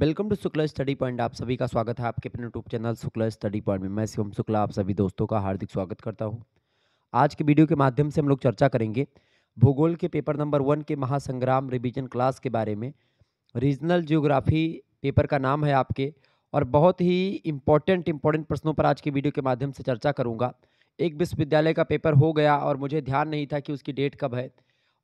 welcome to Shukla study point आप सभी का स्वागत है आपके अपने YouTube channel Shukla study point में मैं शिवम शुक्ला आप सभी दोस्तों का हार्दिक स्वागत करता हूं आज के वीडियो के माध्यम से हम लोग चर्चा करेंगे भूगोल के पेपर नंबर वन के महासंग्राम रिविजन क्लास के बारे में रीजनल जियोग्राफी पेपर का नाम है आपके और बहुत ही इम्पोर्टेंट इम्पॉर्टेंट प्रश्नों पर आज के वीडियो के माध्यम से चर्चा करूँगा एक विश्वविद्यालय का पेपर हो गया और मुझे ध्यान नहीं था कि उसकी डेट कब है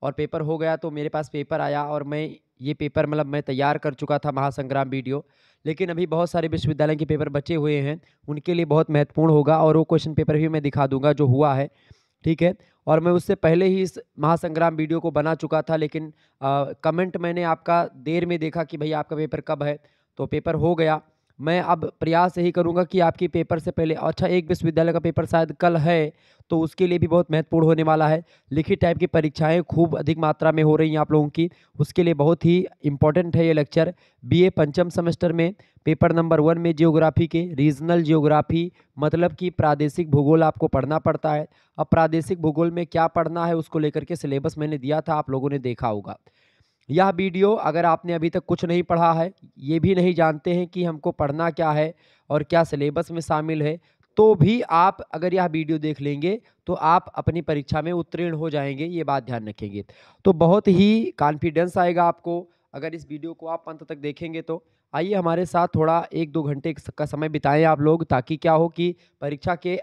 और पेपर हो गया तो मेरे पास पेपर आया और मैं ये पेपर मतलब मैं तैयार कर चुका था महासंग्राम वीडियो लेकिन अभी बहुत सारे विश्वविद्यालय के पेपर बचे हुए हैं उनके लिए बहुत महत्वपूर्ण होगा और वो क्वेश्चन पेपर भी मैं दिखा दूंगा जो हुआ है ठीक है और मैं उससे पहले ही इस महासंग्राम वीडियो को बना चुका था लेकिन आ, कमेंट मैंने आपका देर में देखा कि भाई आपका पेपर कब है तो पेपर हो गया मैं अब प्रयास यही करूँगा कि आपकी पेपर से पहले अच्छा एक विश्वविद्यालय का पेपर शायद कल है तो उसके लिए भी बहुत महत्वपूर्ण होने वाला है लिखित टाइप की परीक्षाएँ खूब अधिक मात्रा में हो रही हैं आप लोगों की उसके लिए बहुत ही इंपॉर्टेंट है ये लेक्चर बी पंचम सेमेस्टर में पेपर नंबर वन में जियोग्राफी के रीजनल जियोग्राफी मतलब कि प्रादेशिक भूगोल आपको पढ़ना पड़ता है अब प्रादेशिक भूगोल में क्या पढ़ना है उसको लेकर के सिलेबस मैंने दिया था आप लोगों ने देखा होगा यह वीडियो अगर आपने अभी तक कुछ नहीं पढ़ा है ये भी नहीं जानते हैं कि हमको पढ़ना क्या है और क्या सिलेबस में शामिल है तो भी आप अगर यह वीडियो देख लेंगे तो आप अपनी परीक्षा में उत्तीर्ण हो जाएंगे ये बात ध्यान रखेंगे तो बहुत ही कॉन्फिडेंस आएगा आपको अगर इस वीडियो को आप अंत तक देखेंगे तो आइए हमारे साथ थोड़ा एक दो घंटे का समय बिताएं आप लोग ताकि क्या हो कि परीक्षा के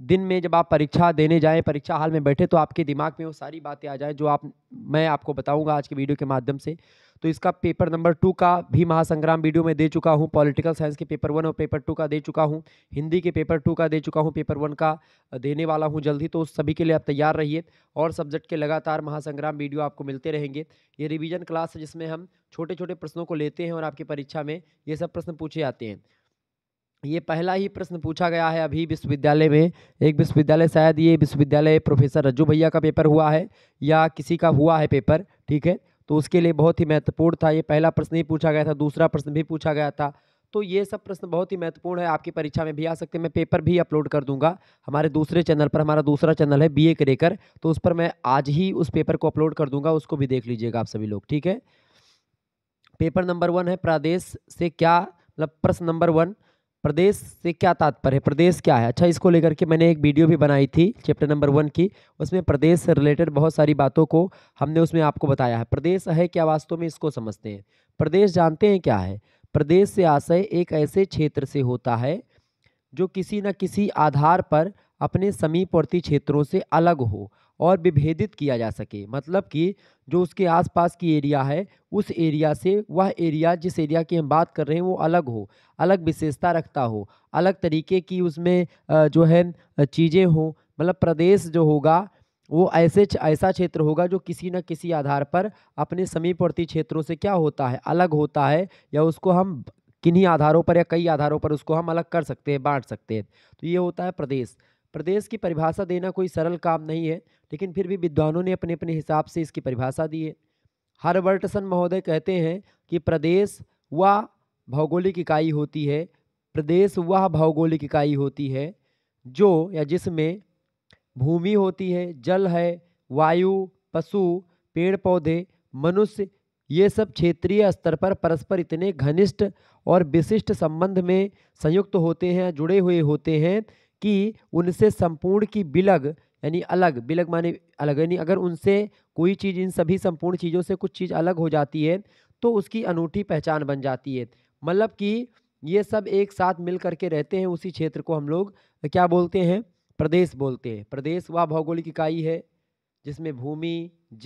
दिन में जब आप परीक्षा देने जाएं परीक्षा हाल में बैठे तो आपके दिमाग में वो सारी बातें आ जाएं जो आप मैं आपको बताऊंगा आज के वीडियो के माध्यम से तो इसका पेपर नंबर टू का भी महासंग्राम वीडियो में दे चुका हूं पॉलिटिकल साइंस के पेपर वन और पेपर टू का दे चुका हूं हिंदी के पेपर टू का दे चुका हूं पेपर वन का देने वाला हूं जल्दी तो उस सभी के लिए आप तैयार रहिए और सब्जेक्ट के लगातार महासंग्राम वीडियो आपको मिलते रहेंगे ये रिविज़न क्लास है जिसमें हम छोटे छोटे प्रश्नों को लेते हैं और आपकी परीक्षा में ये सब प्रश्न पूछे जाते हैं ये पहला ही प्रश्न पूछा गया है अभी विश्वविद्यालय में एक विश्वविद्यालय शायद ये विश्वविद्यालय प्रोफेसर रज्जू भैया का पेपर हुआ है या किसी का हुआ है पेपर ठीक है तो उसके लिए बहुत ही महत्वपूर्ण था ये पहला प्रश्न ही पूछा गया था दूसरा प्रश्न भी पूछा गया था तो ये सब प्रश्न बहुत ही महत्वपूर्ण है आपकी परीक्षा में भी आ सकते हैं मैं पेपर भी अपलोड कर दूंगा हमारे दूसरे चैनल पर हमारा दूसरा चैनल है बी ए करेकर तो उस पर मैं आज ही उस पेपर को अपलोड कर दूंगा उसको भी देख लीजिएगा आप सभी लोग ठीक है पेपर नंबर वन है प्रादेश से क्या मतलब प्रश्न नंबर वन प्रदेश से क्या तात्पर्य है प्रदेश क्या है अच्छा इसको लेकर के मैंने एक वीडियो भी बनाई थी चैप्टर नंबर वन की उसमें प्रदेश से रिलेटेड बहुत सारी बातों को हमने उसमें आपको बताया है प्रदेश है क्या वास्तव में इसको समझते हैं प्रदेश जानते हैं क्या है प्रदेश से आशय एक ऐसे क्षेत्र से होता है जो किसी न किसी आधार पर अपने समीपवर्ती क्षेत्रों से अलग हो और विभेदित किया जा सके मतलब कि जो उसके आसपास की एरिया है उस एरिया से वह एरिया जिस एरिया की हम बात कर रहे हैं वो अलग हो अलग विशेषता रखता हो अलग तरीके की उसमें जो है चीज़ें हों मतलब प्रदेश जो होगा वो ऐसे ऐसा क्षेत्र होगा जो किसी न किसी आधार पर अपने समीपवर्ती क्षेत्रों से क्या होता है अलग होता है या उसको हम किन्हीं आधारों पर या कई आधारों पर उसको हम अलग कर सकते हैं बांट सकते हैं तो ये होता है प्रदेश प्रदेश की परिभाषा देना कोई सरल काम नहीं है लेकिन फिर भी विद्वानों ने अपने अपने हिसाब से इसकी परिभाषा दी है हरबर्टसन महोदय कहते हैं कि प्रदेश वह भौगोलिक इकाई होती है प्रदेश वह भौगोलिक इकाई होती है जो या जिसमें भूमि होती है जल है वायु पशु पेड़ पौधे मनुष्य ये सब क्षेत्रीय स्तर पर परस्पर इतने घनिष्ठ और विशिष्ट संबंध में संयुक्त होते हैं जुड़े हुए होते हैं कि उनसे संपूर्ण की बिलग यानी अलग बिलग माने अलग यानी अगर उनसे कोई चीज़ इन सभी संपूर्ण चीज़ों से कुछ चीज़ अलग हो जाती है तो उसकी अनूठी पहचान बन जाती है मतलब कि ये सब एक साथ मिल करके रहते हैं उसी क्षेत्र को हम लोग क्या बोलते हैं प्रदेश बोलते हैं प्रदेश वह भौगोलिक इकाई है जिसमें भूमि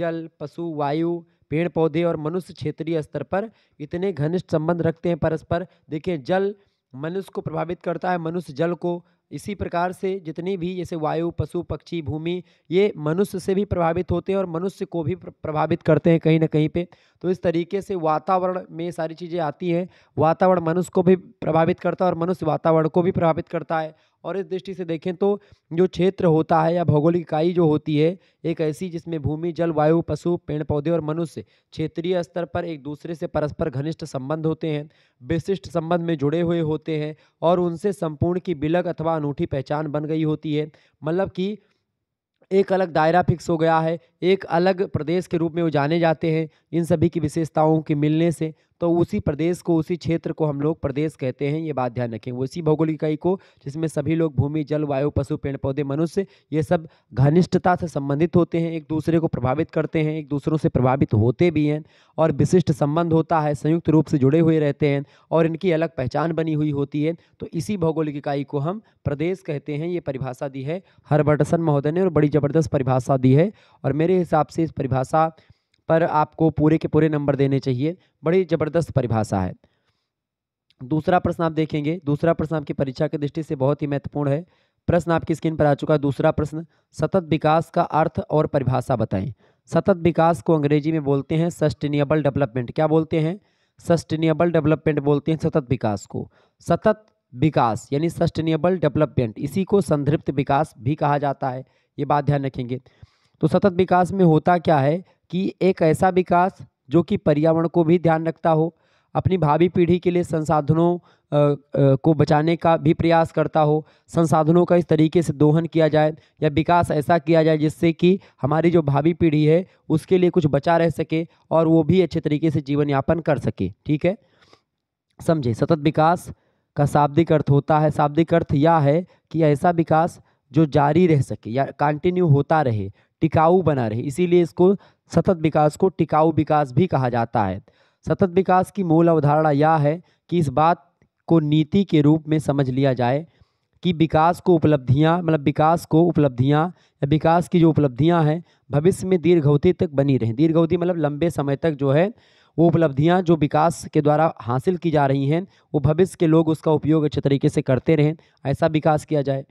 जल पशु वायु पेड़ पौधे और मनुष्य क्षेत्रीय स्तर पर इतने घनिष्ठ संबंध रखते हैं परस्पर देखिए जल मनुष्य को प्रभावित करता है मनुष्य जल को इसी प्रकार से जितनी भी जैसे वायु पशु पक्षी भूमि ये मनुष्य से भी प्रभावित होते हैं और मनुष्य को भी प्रभावित करते हैं कहीं ना कहीं पे तो इस तरीके से वातावरण में सारी चीज़ें आती हैं वातावरण मनुष्य को भी प्रभावित करता है और मनुष्य वातावरण को भी प्रभावित करता है और इस दृष्टि से देखें तो जो क्षेत्र होता है या भौगोलिक इकाई जो होती है एक ऐसी जिसमें भूमि जल वायु पशु पेड़ पौधे और मनुष्य क्षेत्रीय स्तर पर एक दूसरे से परस्पर घनिष्ठ संबंध होते हैं विशिष्ट संबंध में जुड़े हुए होते हैं और उनसे संपूर्ण की बिलक अथवा अनूठी पहचान बन गई होती है मतलब कि एक अलग दायरा फिक्स हो गया है एक अलग प्रदेश के रूप में वो जाने जाते हैं इन सभी की विशेषताओं के मिलने से तो उसी प्रदेश को उसी क्षेत्र को हम लोग प्रदेश कहते हैं ये बात ध्यान रखें उसी भौगोलिक इकाई को जिसमें सभी लोग भूमि जल वायु पशु पेड़ पौधे मनुष्य ये सब घनिष्ठता से संबंधित होते हैं एक दूसरे को प्रभावित करते हैं एक दूसरों से प्रभावित होते भी हैं और विशिष्ट संबंध होता है संयुक्त रूप से जुड़े हुए रहते हैं और इनकी अलग पहचान बनी हुई होती है तो इसी भौगोलिक इकाई को हम प्रदेश कहते हैं ये परिभाषा दी है हरबर्टसन महोदय ने और बड़ी ज़बरदस्त परिभाषा दी है और मेरे मेरे हिसाब से इस परिभाषा पर आपको पूरे के पूरे नंबर देने चाहिए बड़ी ज़बरदस्त परिभाषा है दूसरा प्रश्न आप देखेंगे दूसरा प्रश्न आपकी परीक्षा की दृष्टि से बहुत ही महत्वपूर्ण है प्रश्न आपकी स्क्रीन पर आ चुका है दूसरा प्रश्न सतत विकास का अर्थ और परिभाषा बताएं सतत विकास को अंग्रेजी में बोलते हैं सस्टेनेबल डेवलपमेंट क्या बोलते हैं सस्टेनेबल डेवलपमेंट बोलते हैं सतत विकास को सतत विकास यानी सस्टेनेबल डेवलपमेंट इसी को संदृप्त विकास भी कहा जाता है ये बात ध्यान रखेंगे तो सतत विकास में होता क्या है कि एक ऐसा विकास जो कि पर्यावरण को भी ध्यान रखता हो अपनी भावी पीढ़ी के लिए संसाधनों को बचाने का भी प्रयास करता हो संसाधनों का इस तरीके से दोहन किया जाए या विकास ऐसा किया जाए जिससे कि हमारी जो भावी पीढ़ी है उसके लिए कुछ बचा रह सके और वो भी अच्छे तरीके से जीवन यापन कर सके ठीक है समझे सतत विकास का शाब्दिक अर्थ होता है शाब्दिक अर्थ यह है कि ऐसा विकास जो जारी रह सके या कंटिन्यू होता रहे टिकाऊ बना रहे इसीलिए इसको सतत विकास को टिकाऊ विकास भी कहा जाता है सतत विकास की मूल अवधारणा यह है कि इस बात को नीति के रूप में समझ लिया जाए कि विकास को उपलब्धियां मतलब विकास को उपलब्धियां या विकास की जो उपलब्धियां हैं भविष्य में दीर्घवती तक बनी रहें दीर्घवती मतलब लंबे समय तक जो है वो उपलब्धियां जो विकास के द्वारा हासिल की जा रही हैं वो भविष्य के लोग उसका उपयोग अच्छे तरीके से करते रहें ऐसा विकास किया जाए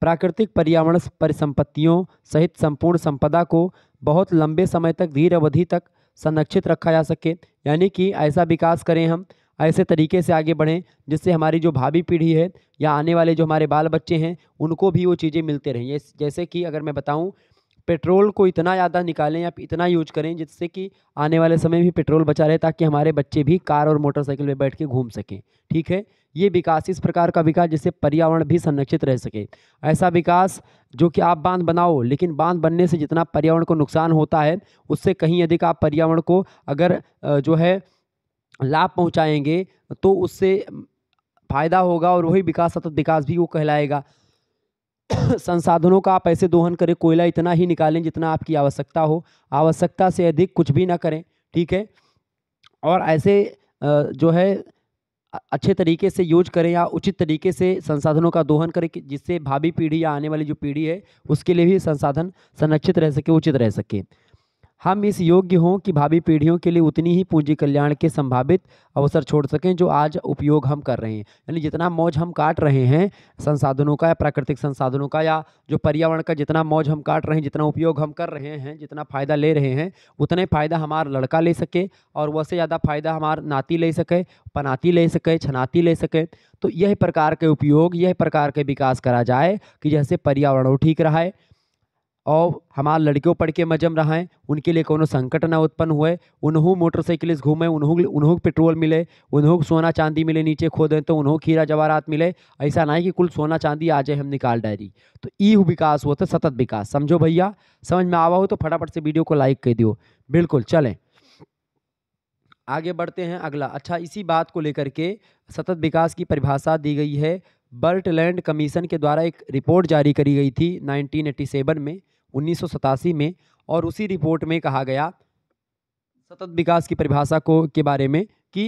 प्राकृतिक पर्यावरण परिसंपत्तियों सहित संपूर्ण संपदा को बहुत लंबे समय तक धीर अवधि तक संरक्षित रखा जा सके यानी कि ऐसा विकास करें हम ऐसे तरीके से आगे बढ़ें जिससे हमारी जो भावी पीढ़ी है या आने वाले जो हमारे बाल बच्चे हैं उनको भी वो चीज़ें मिलते रहें जैसे कि अगर मैं बताऊं पेट्रोल को इतना ज़्यादा निकालें या इतना यूज करें जिससे कि आने वाले समय में पेट्रोल बचा रहे ताकि हमारे बच्चे भी कार और मोटरसाइकिल में बैठ के घूम सकें ठीक है ये विकास इस प्रकार का विकास जिससे पर्यावरण भी संरक्षित रह सके ऐसा विकास जो कि आप बांध बनाओ लेकिन बांध बनने से जितना पर्यावरण को नुकसान होता है उससे कहीं अधिक आप पर्यावरण को अगर जो है लाभ पहुंचाएंगे तो उससे फायदा होगा और वही विकास सतत विकास भी वो कहलाएगा संसाधनों का आप ऐसे दोहन करें कोयला इतना ही निकालें जितना आपकी आवश्यकता हो आवश्यकता से अधिक कुछ भी ना करें ठीक है और ऐसे जो है अच्छे तरीके से यूज करें या उचित तरीके से संसाधनों का दोहन करें जिससे भावी पीढ़ी या आने वाली जो पीढ़ी है उसके लिए भी संसाधन संरक्षित रह सके उचित रह सके हम इस योग्य हों कि भावी पीढ़ियों के लिए उतनी ही पूंजी कल्याण के संभावित अवसर छोड़ सकें जो आज उपयोग हम कर रहे हैं यानी जितना मौज हम काट रहे हैं संसाधनों का या प्राकृतिक संसाधनों का या जो पर्यावरण का जितना मौज हम काट रहे हैं जितना उपयोग हम कर रहे हैं जितना फ़ायदा ले रहे हैं उतने फ़ायदा हमारा लड़का ले सके और वह से ज़्यादा फ़ायदा हमार नाती ले सके पनाती ले सके छनाती ले सके तो यह प्रकार के उपयोग यह प्रकार के विकास करा जाए कि जैसे पर्यावरण ठीक रहा है और हमारे लड़कियों पढ़ के मजम रहा है उनके लिए कोनो संकट ना उत्पन्न हुए उन्हों मोटरसाइकिल घूमें उन्हों उन्हों पेट्रोल मिले उन्हों सोना चांदी मिले नीचे खो दें तो उन्हों खीरा जवाहरात मिले ऐसा ना है कि कुल सोना चांदी जाए हम निकाल डायरी तो ई विकास होता सतत विकास समझो भैया समझ में आवा हो तो फटाफट से वीडियो को लाइक कर दियो बिल्कुल चलें आगे बढ़ते हैं अगला अच्छा इसी बात को लेकर के सतत विकास की परिभाषा दी गई है बर्ट लैंड कमीशन के द्वारा एक रिपोर्ट जारी करी गई थी 1987 में उन्नीस में और उसी रिपोर्ट में कहा गया सतत विकास की परिभाषा को के बारे में कि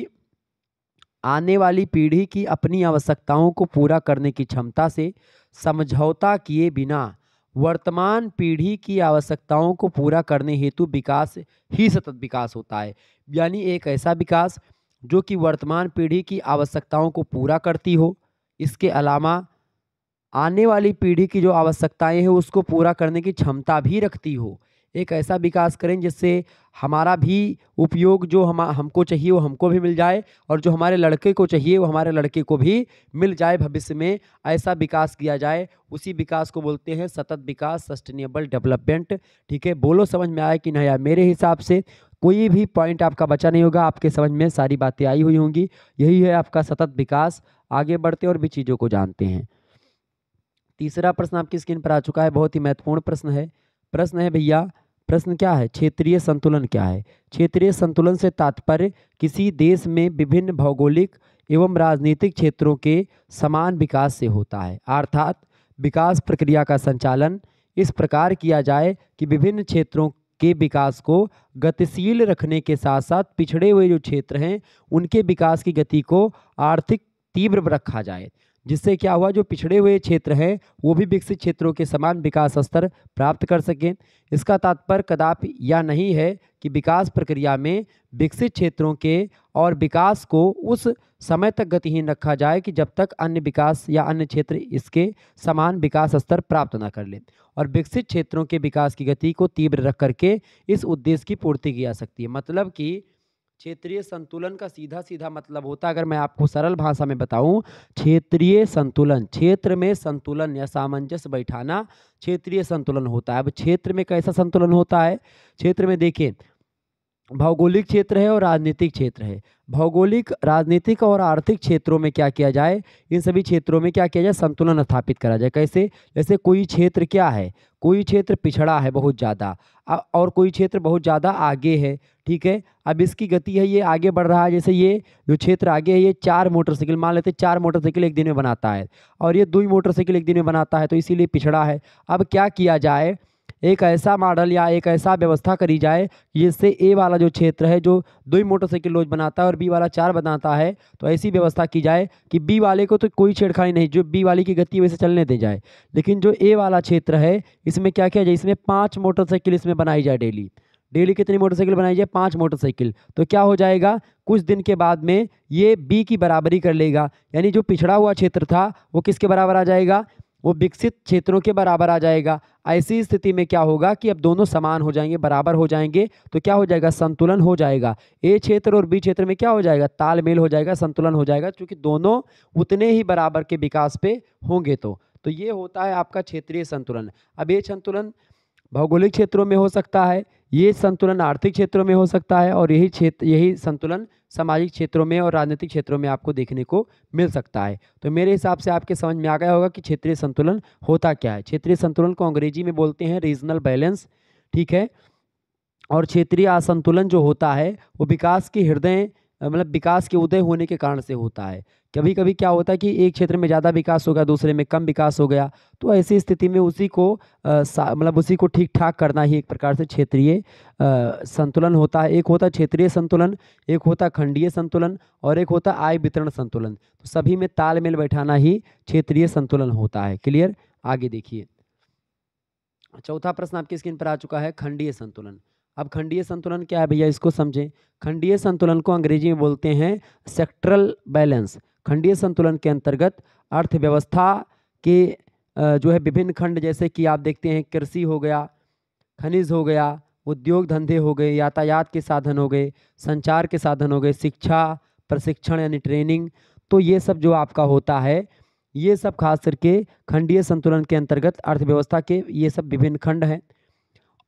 आने वाली पीढ़ी की अपनी आवश्यकताओं को पूरा करने की क्षमता से समझौता किए बिना वर्तमान पीढ़ी की आवश्यकताओं को पूरा करने हेतु विकास ही सतत विकास होता है यानी एक ऐसा विकास जो कि वर्तमान पीढ़ी की आवश्यकताओं को पूरा करती हो इसके अलावा आने वाली पीढ़ी की जो आवश्यकताएं हैं उसको पूरा करने की क्षमता भी रखती हो एक ऐसा विकास करें जिससे हमारा भी उपयोग जो हम हमको चाहिए वो हमको भी मिल जाए और जो हमारे लड़के को चाहिए वो हमारे लड़के को भी मिल जाए भविष्य में ऐसा विकास किया जाए उसी विकास को बोलते हैं सतत विकास सस्टेनेबल डेवलपमेंट ठीक है बोलो समझ में आया कि नहीं आया मेरे हिसाब से कोई भी पॉइंट आपका बचा नहीं होगा आपके समझ में सारी बातें आई हुई होंगी यही है आपका सतत विकास आगे बढ़ते और भी चीज़ों को जानते हैं तीसरा प्रश्न आपकी स्क्रीन पर आ चुका है बहुत ही महत्वपूर्ण प्रश्न है प्रश्न है भैया प्रश्न क्या है क्षेत्रीय संतुलन क्या है क्षेत्रीय संतुलन से तात्पर्य किसी देश में विभिन्न भौगोलिक एवं राजनीतिक क्षेत्रों के समान विकास से होता है अर्थात विकास प्रक्रिया का संचालन इस प्रकार किया जाए कि विभिन्न क्षेत्रों के विकास को गतिशील रखने के साथ साथ पिछड़े हुए जो क्षेत्र हैं उनके विकास की गति को आर्थिक तीव्र रखा जाए जिससे क्या हुआ जो पिछड़े हुए क्षेत्र हैं वो भी विकसित क्षेत्रों के समान विकास स्तर प्राप्त कर सकें इसका तात्पर्य कदापि यह नहीं है कि विकास प्रक्रिया में विकसित क्षेत्रों के और विकास को उस समय तक गतिहीन रखा जाए कि जब तक अन्य विकास या अन्य क्षेत्र इसके समान विकास स्तर प्राप्त न कर लें और विकसित क्षेत्रों के विकास की गति को तीव्र रख करके इस उद्देश्य की पूर्ति की जा सकती है मतलब कि क्षेत्रीय संतुलन का सीधा सीधा मतलब होता है अगर मैं आपको सरल भाषा में बताऊं क्षेत्रीय संतुलन क्षेत्र में संतुलन या सामंजस्य बैठाना क्षेत्रीय संतुलन होता है अब क्षेत्र में कैसा संतुलन होता है क्षेत्र में देखिए भौगोलिक क्षेत्र है और राजनीतिक क्षेत्र है भौगोलिक राजनीतिक और आर्थिक क्षेत्रों में क्या किया जाए इन सभी क्षेत्रों में क्या किया जाए संतुलन स्थापित करा जाए कैसे जैसे कोई क्षेत्र क्या है कोई क्षेत्र पिछड़ा है बहुत ज़्यादा और कोई क्षेत्र बहुत ज़्यादा आगे है ठीक है अब इसकी गति है ये आगे बढ़ रहा है जैसे ये जो क्षेत्र आगे है ये चार मोटरसाइकिल मान लेते चार मोटरसाइकिल एक दिन में बनाता है और ये दो मोटरसाइकिल एक दिन में बनाता है तो इसीलिए पिछड़ा है अब क्या किया जाए एक ऐसा मॉडल या एक ऐसा व्यवस्था करी जाए जिससे ए वाला जो क्षेत्र है जो दो ही मोटरसाइकिल रोज बनाता है और बी वाला चार बनाता है तो ऐसी व्यवस्था की जाए कि बी वाले को तो कोई छेड़खानी नहीं जो बी वाले की गति वैसे चलने दे जाए लेकिन जो ए वाला क्षेत्र है इसमें क्या किया जाए इसमें पाँच मोटरसाइकिल इसमें बनाई जाए डेली डेली कितनी मोटरसाइकिल बनाई जाए पाँच मोटरसाइकिल तो क्या हो जाएगा कुछ दिन के बाद में ये बी की बराबरी कर लेगा यानी जो पिछड़ा हुआ क्षेत्र था वो किसके बराबर आ जाएगा वो विकसित क्षेत्रों के बराबर आ जाएगा ऐसी स्थिति में क्या होगा कि अब दोनों समान हो जाएंगे बराबर हो जाएंगे तो क्या हो जाएगा संतुलन हो जाएगा ए क्षेत्र और बी क्षेत्र में क्या हो जाएगा तालमेल हो जाएगा संतुलन हो जाएगा क्योंकि दोनों उतने ही बराबर के विकास पे होंगे तो तो ये होता है आपका क्षेत्रीय संतुलन अब ये संतुलन भौगोलिक क्षेत्रों में हो सकता है ये संतुलन आर्थिक क्षेत्रों में हो सकता है और यही क्षेत्र यही संतुलन सामाजिक क्षेत्रों में और राजनीतिक क्षेत्रों में आपको देखने को मिल सकता है तो मेरे हिसाब से आपके समझ में आ गया होगा कि क्षेत्रीय संतुलन होता क्या है क्षेत्रीय संतुलन को अंग्रेजी में बोलते हैं रीजनल बैलेंस ठीक है और क्षेत्रीय असंतुलन जो होता है वो विकास के हृदय मतलब विकास के उदय होने के कारण से होता है कभी कभी क्या होता है कि एक क्षेत्र में ज़्यादा विकास हो गया दूसरे में कम विकास हो गया तो ऐसी स्थिति में उसी को मतलब उसी को ठीक ठाक करना ही एक प्रकार से क्षेत्रीय संतुलन होता है एक होता क्षेत्रीय संतुलन एक होता खंडीय संतुलन और एक होता आय वितरण संतुलन तो सभी में तालमेल बैठाना ही क्षेत्रीय संतुलन होता है क्लियर आगे देखिए चौथा प्रश्न आपकी स्क्रीन पर आ चुका है खंडीय संतुलन अब खंडीय संतुलन क्या है भैया इसको समझें खंडीय संतुलन को अंग्रेजी में बोलते हैं सेक्ट्रल बैलेंस खंडीय संतुलन के अंतर्गत अर्थव्यवस्था के जो है विभिन्न खंड जैसे कि आप देखते हैं कृषि हो गया खनिज हो गया उद्योग धंधे हो गए यातायात के साधन हो गए संचार के साधन हो गए शिक्षा प्रशिक्षण यानी ट्रेनिंग तो ये सब जो आपका होता है ये सब खास करके खंडीय संतुलन के अंतर्गत अर्थव्यवस्था के ये सब विभिन्न खंड हैं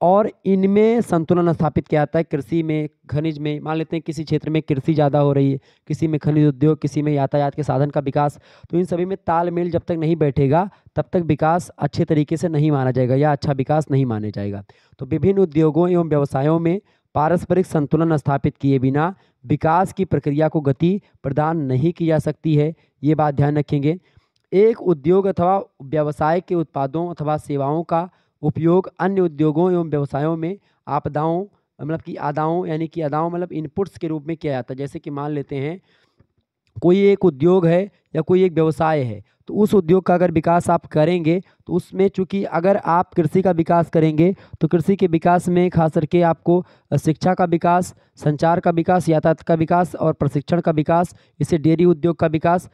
और इनमें संतुलन स्थापित किया जाता है कृषि में खनिज में मान लेते हैं किसी क्षेत्र में कृषि ज़्यादा हो रही है किसी में खनिज उद्योग किसी में यातायात के साधन का विकास तो इन सभी में तालमेल जब तक नहीं बैठेगा तब तक विकास अच्छे तरीके से नहीं माना जाएगा या अच्छा विकास नहीं माना जाएगा तो विभिन्न उद्योगों एवं व्यवसायों में पारस्परिक संतुलन स्थापित किए बिना विकास की प्रक्रिया को गति प्रदान नहीं की जा सकती है ये बात ध्यान रखेंगे एक उद्योग अथवा व्यवसाय के उत्पादों अथवा सेवाओं का उपयोग अन्य उद्योगों एवं व्यवसायों में आपदाओं मतलब कि आदाओं यानी कि अदाओं मतलब इनपुट्स के रूप में किया जाता है जैसे कि मान लेते हैं कोई एक उद्योग है या कोई एक व्यवसाय है तो उस उद्योग का अगर विकास आप करेंगे तो उसमें चूंकि अगर आप कृषि का विकास करेंगे तो कृषि के विकास में खास करके आपको शिक्षा का विकास संचार का विकास यातायात का विकास और प्रशिक्षण का विकास इससे डेयरी उद्योग का विकास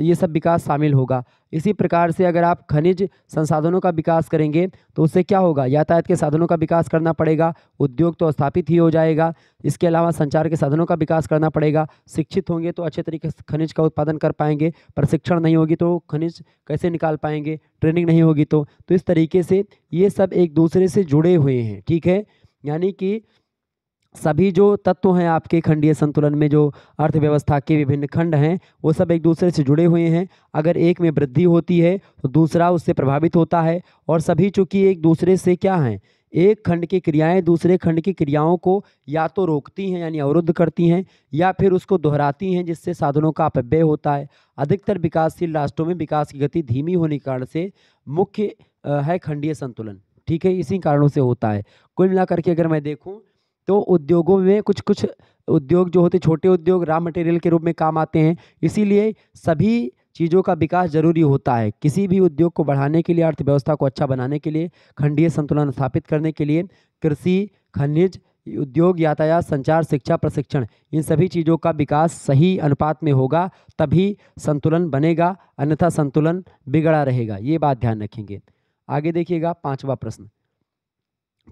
ये सब विकास शामिल होगा इसी प्रकार से अगर आप खनिज संसाधनों का विकास करेंगे तो उससे क्या होगा यातायात के साधनों का विकास करना पड़ेगा उद्योग तो स्थापित ही हो जाएगा इसके अलावा संचार के साधनों का विकास करना पड़ेगा शिक्षित होंगे तो अच्छे तरीके से खनिज का उत्पादन कर पाएंगे प्रशिक्षण नहीं होगी तो खनिज कैसे निकाल पाएंगे ट्रेनिंग नहीं होगी तो तो इस तरीके से ये सब एक दूसरे से जुड़े हुए हैं ठीक है यानी कि सभी जो तत्व हैं आपके खंडीय संतुलन में जो अर्थव्यवस्था के विभिन्न खंड हैं वो सब एक दूसरे से जुड़े हुए हैं अगर एक में वृद्धि होती है तो दूसरा उससे प्रभावित होता है और सभी चूँकि एक दूसरे से क्या हैं एक खंड की क्रियाएं दूसरे खंड की क्रियाओं को या तो रोकती हैं यानी अवरुद्ध करती हैं या फिर उसको दोहराती हैं जिससे साधनों का अपव्यय होता है अधिकतर विकासशील राष्ट्रों में विकास की गति धीमी होने के कारण से मुख्य है खंडीय संतुलन ठीक है इसी कारणों से होता है कुल मिलाकर के अगर मैं देखूँ तो उद्योगों में कुछ कुछ उद्योग जो होते छोटे उद्योग रॉ मटेरियल के रूप में काम आते हैं इसीलिए सभी चीज़ों का विकास जरूरी होता है किसी भी उद्योग को बढ़ाने के लिए अर्थव्यवस्था को अच्छा बनाने के लिए खंडीय संतुलन स्थापित करने के लिए कृषि खनिज उद्योग यातायात संचार शिक्षा प्रशिक्षण इन सभी चीज़ों का विकास सही अनुपात में होगा तभी संतुलन बनेगा अन्यथा संतुलन बिगड़ा रहेगा ये बात ध्यान रखेंगे आगे देखिएगा पांचवा प्रश्न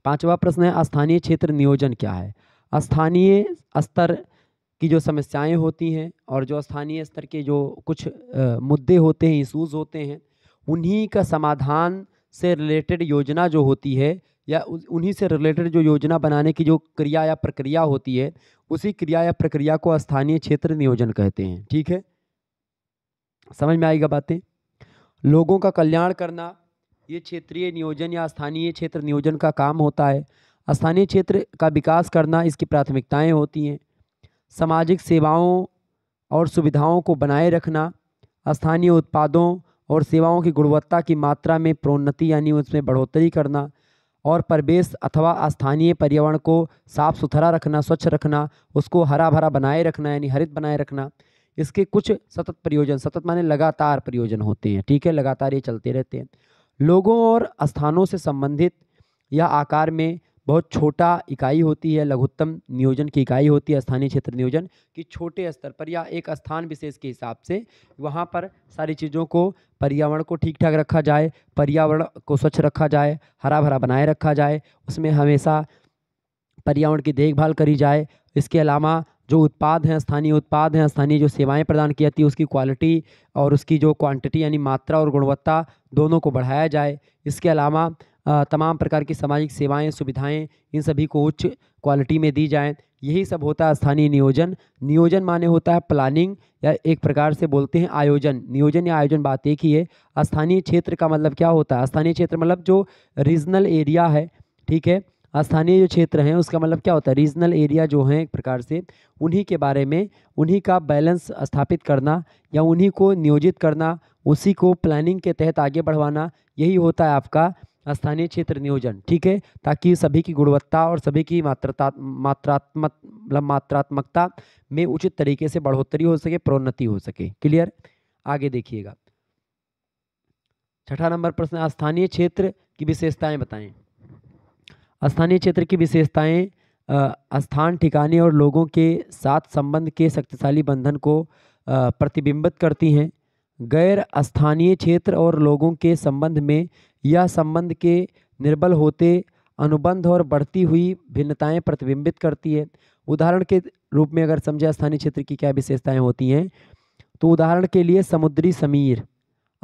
पांचवा प्रश्न है स्थानीय क्षेत्र नियोजन क्या है स्थानीय स्तर की जो समस्याएं होती हैं और जो स्थानीय स्तर के जो कुछ आ, मुद्दे होते हैं इशूज़ होते हैं उन्हीं का समाधान से रिलेटेड योजना जो होती है या उन्हीं से रिलेटेड जो योजना बनाने की जो क्रिया या प्रक्रिया होती है उसी क्रिया या प्रक्रिया को स्थानीय क्षेत्र नियोजन कहते हैं ठीक है समझ में आएगा बातें लोगों का कल्याण करना ये क्षेत्रीय नियोजन या स्थानीय क्षेत्र नियोजन का काम होता है स्थानीय क्षेत्र का विकास करना इसकी प्राथमिकताएं होती हैं सामाजिक सेवाओं और सुविधाओं को बनाए रखना स्थानीय उत्पादों और सेवाओं की गुणवत्ता की मात्रा में प्रोन्नति यानी उसमें बढ़ोतरी करना और परिवेश अथवा स्थानीय पर्यावरण को साफ़ सुथरा रखना स्वच्छ रखना उसको हरा भरा बनाए रखना यानी हरित बनाए रखना इसके कुछ सतत प्रयोजन सतत माने लगातार प्रयोजन होते हैं ठीक है लगातार ये चलते रहते हैं लोगों और स्थानों से संबंधित या आकार में बहुत छोटा इकाई होती है लघुत्तम नियोजन की इकाई होती है स्थानीय क्षेत्र नियोजन कि छोटे स्तर पर या एक स्थान विशेष के हिसाब से वहाँ पर सारी चीज़ों को पर्यावरण को ठीक ठाक रखा जाए पर्यावरण को स्वच्छ रखा जाए हरा भरा बनाए रखा जाए उसमें हमेशा पर्यावरण की देखभाल करी जाए इसके अलावा जो उत्पाद हैं स्थानीय उत्पाद हैं स्थानीय जो सेवाएं प्रदान की जाती है उसकी क्वालिटी और उसकी जो क्वांटिटी यानी मात्रा और गुणवत्ता दोनों को बढ़ाया जाए इसके अलावा तमाम प्रकार की सामाजिक सेवाएं सुविधाएं इन सभी को उच्च क्वालिटी में दी जाएं यही सब होता है स्थानीय नियोजन नियोजन माने होता है प्लानिंग या एक प्रकार से बोलते हैं आयोजन नियोजन या आयोजन बात एक ही है स्थानीय क्षेत्र का मतलब क्या होता है स्थानीय क्षेत्र मतलब जो रीजनल एरिया है ठीक है स्थानीय जो क्षेत्र हैं उसका मतलब क्या होता है रीजनल एरिया जो हैं एक प्रकार से उन्हीं के बारे में उन्हीं का बैलेंस स्थापित करना या उन्हीं को नियोजित करना उसी को प्लानिंग के तहत आगे बढ़वाना यही होता है आपका स्थानीय क्षेत्र नियोजन ठीक है ताकि सभी की गुणवत्ता और सभी की मात्रता मात्रात्मक मतलब मात्रात्मकता में उचित तरीके से बढ़ोतरी हो सके प्रोन्नति हो सके क्लियर आगे देखिएगा छठा नंबर प्रश्न स्थानीय क्षेत्र की विशेषताएं बताएं स्थानीय क्षेत्र की विशेषताएं स्थान ठिकाने और लोगों के साथ संबंध के शक्तिशाली बंधन को प्रतिबिंबित करती हैं गैर स्थानीय क्षेत्र और लोगों के संबंध में यह संबंध के निर्बल होते अनुबंध और बढ़ती हुई भिन्नताएं प्रतिबिंबित करती है उदाहरण के रूप में अगर समझे स्थानीय क्षेत्र की क्या विशेषताएं होती हैं तो उदाहरण के लिए समुद्री समीर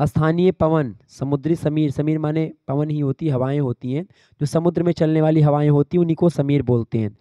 स्थानीय पवन समुद्री समीर समीर माने पवन ही होती हवाएं होती हैं जो समुद्र में चलने वाली हवाएं होती हैं उन्हीं को समीर बोलते हैं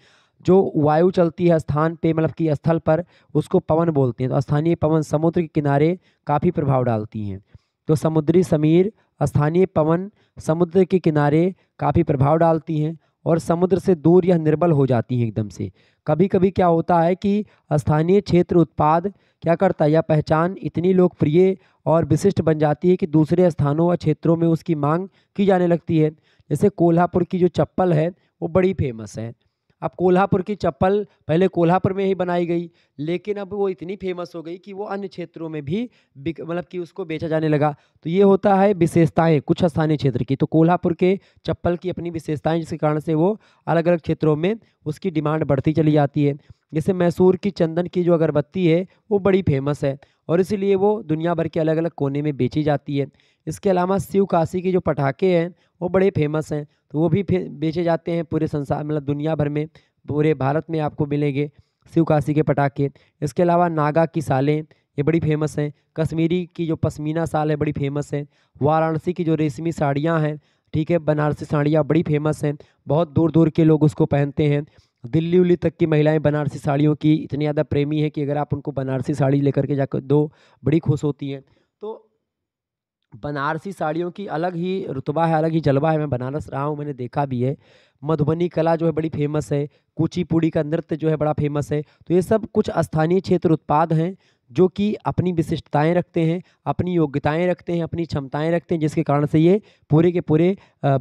जो वायु चलती है स्थान पे मतलब कि स्थल पर उसको पवन बोलते हैं तो स्थानीय पवन समुद्र के किनारे काफ़ी प्रभाव डालती हैं तो समुद्री समीर स्थानीय पवन समुद्र के किनारे काफ़ी प्रभाव डालती हैं और समुद्र से दूर या निर्बल हो जाती हैं एकदम से कभी कभी क्या होता है कि स्थानीय क्षेत्र उत्पाद क्या करता है या पहचान इतनी लोकप्रिय और विशिष्ट बन जाती है कि दूसरे स्थानों व क्षेत्रों में उसकी मांग की जाने लगती है जैसे कोल्हापुर की जो चप्पल है वो बड़ी फेमस है अब कोल्हापुर की चप्पल पहले कोल्हापुर में ही बनाई गई लेकिन अब वो इतनी फेमस हो गई कि वो अन्य क्षेत्रों में भी मतलब कि उसको बेचा जाने लगा तो ये होता है विशेषताएं कुछ स्थानीय क्षेत्र की तो कोल्हापुर के चप्पल की अपनी विशेषताएं जिसके कारण से वो अलग अलग क्षेत्रों में उसकी डिमांड बढ़ती चली जाती है जैसे मैसूर की चंदन की जो अगरबत्ती है वो बड़ी फेमस है और इसीलिए वो दुनिया भर के अलग अलग कोने में बेची जाती है इसके अलावा शिव काशी के जो पटाखे हैं वो बड़े फेमस हैं तो वो भी बेचे जाते हैं पूरे संसार मतलब दुनिया भर में पूरे भारत में आपको मिलेंगे शिव काशी के पटाखे इसके अलावा नागा की सालें ये बड़ी फेमस हैं कश्मीरी की जो पश्मीना साल है बड़ी फेमस है वाराणसी की जो रेशमी साड़ियाँ हैं ठीक है बनारसी साड़ियाँ बड़ी फेमस हैं बहुत दूर दूर के लोग उसको पहनते हैं दिल्ली उल्ली तक की महिलाएं बनारसी साड़ियों की इतनी ज़्यादा प्रेमी है कि अगर आप उनको बनारसी साड़ी लेकर के जाकर दो बड़ी खुश होती हैं तो बनारसी साड़ियों की अलग ही रुतबा है अलग ही जलवा है मैं बनारस रहा हूँ मैंने देखा भी है मधुबनी कला जो है बड़ी फेमस है कुचीपुड़ी का नृत्य जो है बड़ा फेमस है तो ये सब कुछ स्थानीय क्षेत्र उत्पाद हैं जो कि अपनी विशिष्टताएं रखते हैं अपनी योग्यताएं रखते हैं अपनी क्षमताएं रखते हैं जिसके कारण से ये पूरे के पूरे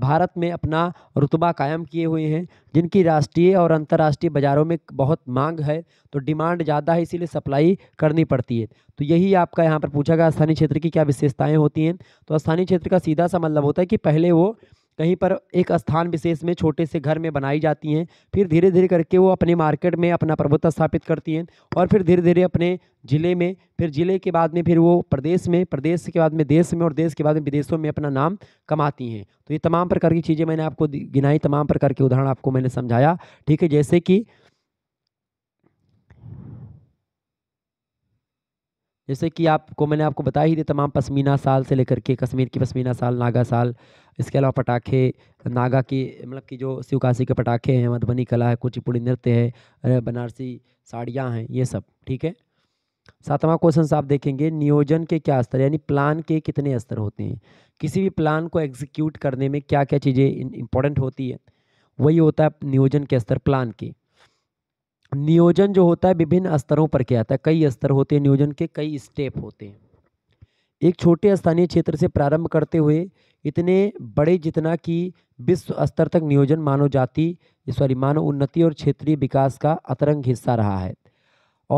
भारत में अपना रुतबा कायम किए हुए हैं जिनकी राष्ट्रीय और अंतर्राष्ट्रीय बाज़ारों में बहुत मांग है तो डिमांड ज़्यादा है इसीलिए सप्लाई करनी पड़ती है तो यही आपका यहाँ पर पूछा गया स्थानीय क्षेत्र की क्या विशेषताएँ होती हैं तो स्थानीय क्षेत्र का सीधा सा मतलब होता है कि पहले वो कहीं पर एक स्थान विशेष में छोटे से घर में बनाई जाती हैं फिर धीरे धीरे करके वो अपने मार्केट में अपना प्रभुत्व स्थापित करती हैं और फिर धीरे धीरे अपने ज़िले में फिर ज़िले के बाद में फिर वो प्रदेश में प्रदेश के बाद में देश में और देश के बाद में विदेशों में अपना नाम कमाती हैं तो ये तमाम प्रकार की चीज़ें मैंने आपको गिनाई तमाम प्रकार के उदाहरण आपको मैंने समझाया ठीक है जैसे कि जैसे कि आपको मैंने आपको बता ही दिया तमाम पसमीना साल से लेकर के कश्मीर की पसमीना साल नागा साल इसके अलावा पटाखे नागा की मतलब कि जो शिवकाशी के पटाखे हैं मधुबनी कला है कुचिपुड़ी नृत्य है बनारसी साड़ियाँ हैं ये सब ठीक है सातवां क्वेश्चन आप देखेंगे नियोजन के क्या स्तर यानी प्लान के कितने स्तर होते हैं किसी भी प्लान को एग्जीक्यूट करने में क्या क्या चीज़ें इंपॉर्टेंट होती है वही होता है नियोजन के स्तर प्लान के नियोजन जो होता है विभिन्न स्तरों पर क्या आता है कई स्तर होते हैं नियोजन के कई स्टेप होते हैं एक छोटे स्थानीय क्षेत्र से प्रारंभ करते हुए इतने बड़े जितना कि विश्व स्तर तक नियोजन मानव जाति सॉरी मानव उन्नति और क्षेत्रीय विकास का अतरंग हिस्सा रहा है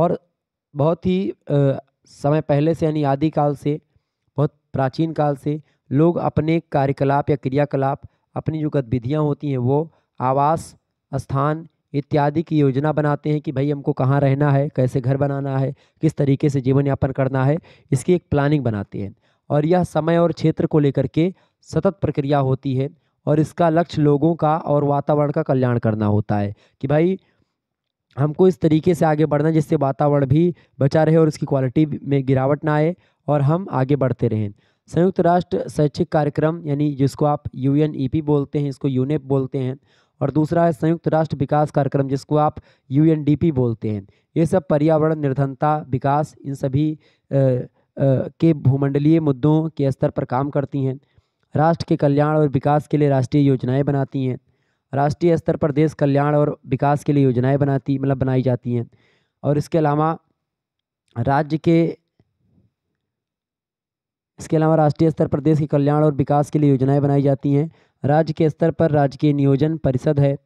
और बहुत ही आ, समय पहले से यानी आदिकाल से बहुत प्राचीन काल से लोग अपने कार्यकलाप या क्रियाकलाप अपनी जो गतिविधियाँ होती हैं वो आवास स्थान इत्यादि की योजना बनाते हैं कि भाई हमको कहाँ रहना है कैसे घर बनाना है किस तरीके से जीवन यापन करना है इसकी एक प्लानिंग बनाते हैं और यह समय और क्षेत्र को लेकर के सतत प्रक्रिया होती है और इसका लक्ष्य लोगों का और वातावरण का कल्याण करना होता है कि भाई हमको इस तरीके से आगे बढ़ना जिससे वातावरण भी बचा रहे और उसकी क्वालिटी में गिरावट ना आए और हम आगे बढ़ते रहें संयुक्त राष्ट्र शैक्षिक कार्यक्रम यानी जिसको आप यू e बोलते हैं इसको यूनेप e बोलते हैं और दूसरा है संयुक्त राष्ट्र विकास कार्यक्रम जिसको आप यू बोलते हैं ये सब पर्यावरण निर्धनता विकास इन सभी आ, आ, के भूमंडलीय मुद्दों के स्तर पर काम करती हैं राष्ट्र के कल्याण और विकास के लिए राष्ट्रीय योजनाएं बनाती हैं राष्ट्रीय स्तर पर देश कल्याण और विकास के लिए योजनाएं बनाती मतलब बनाई जाती हैं और इसके अलावा राज्य के इसके अलावा राष्ट्रीय स्तर पर देश के कल्याण और विकास के लिए योजनाएं बनाई जाती हैं राज्य के स्तर पर राजकीय नियोजन परिषद है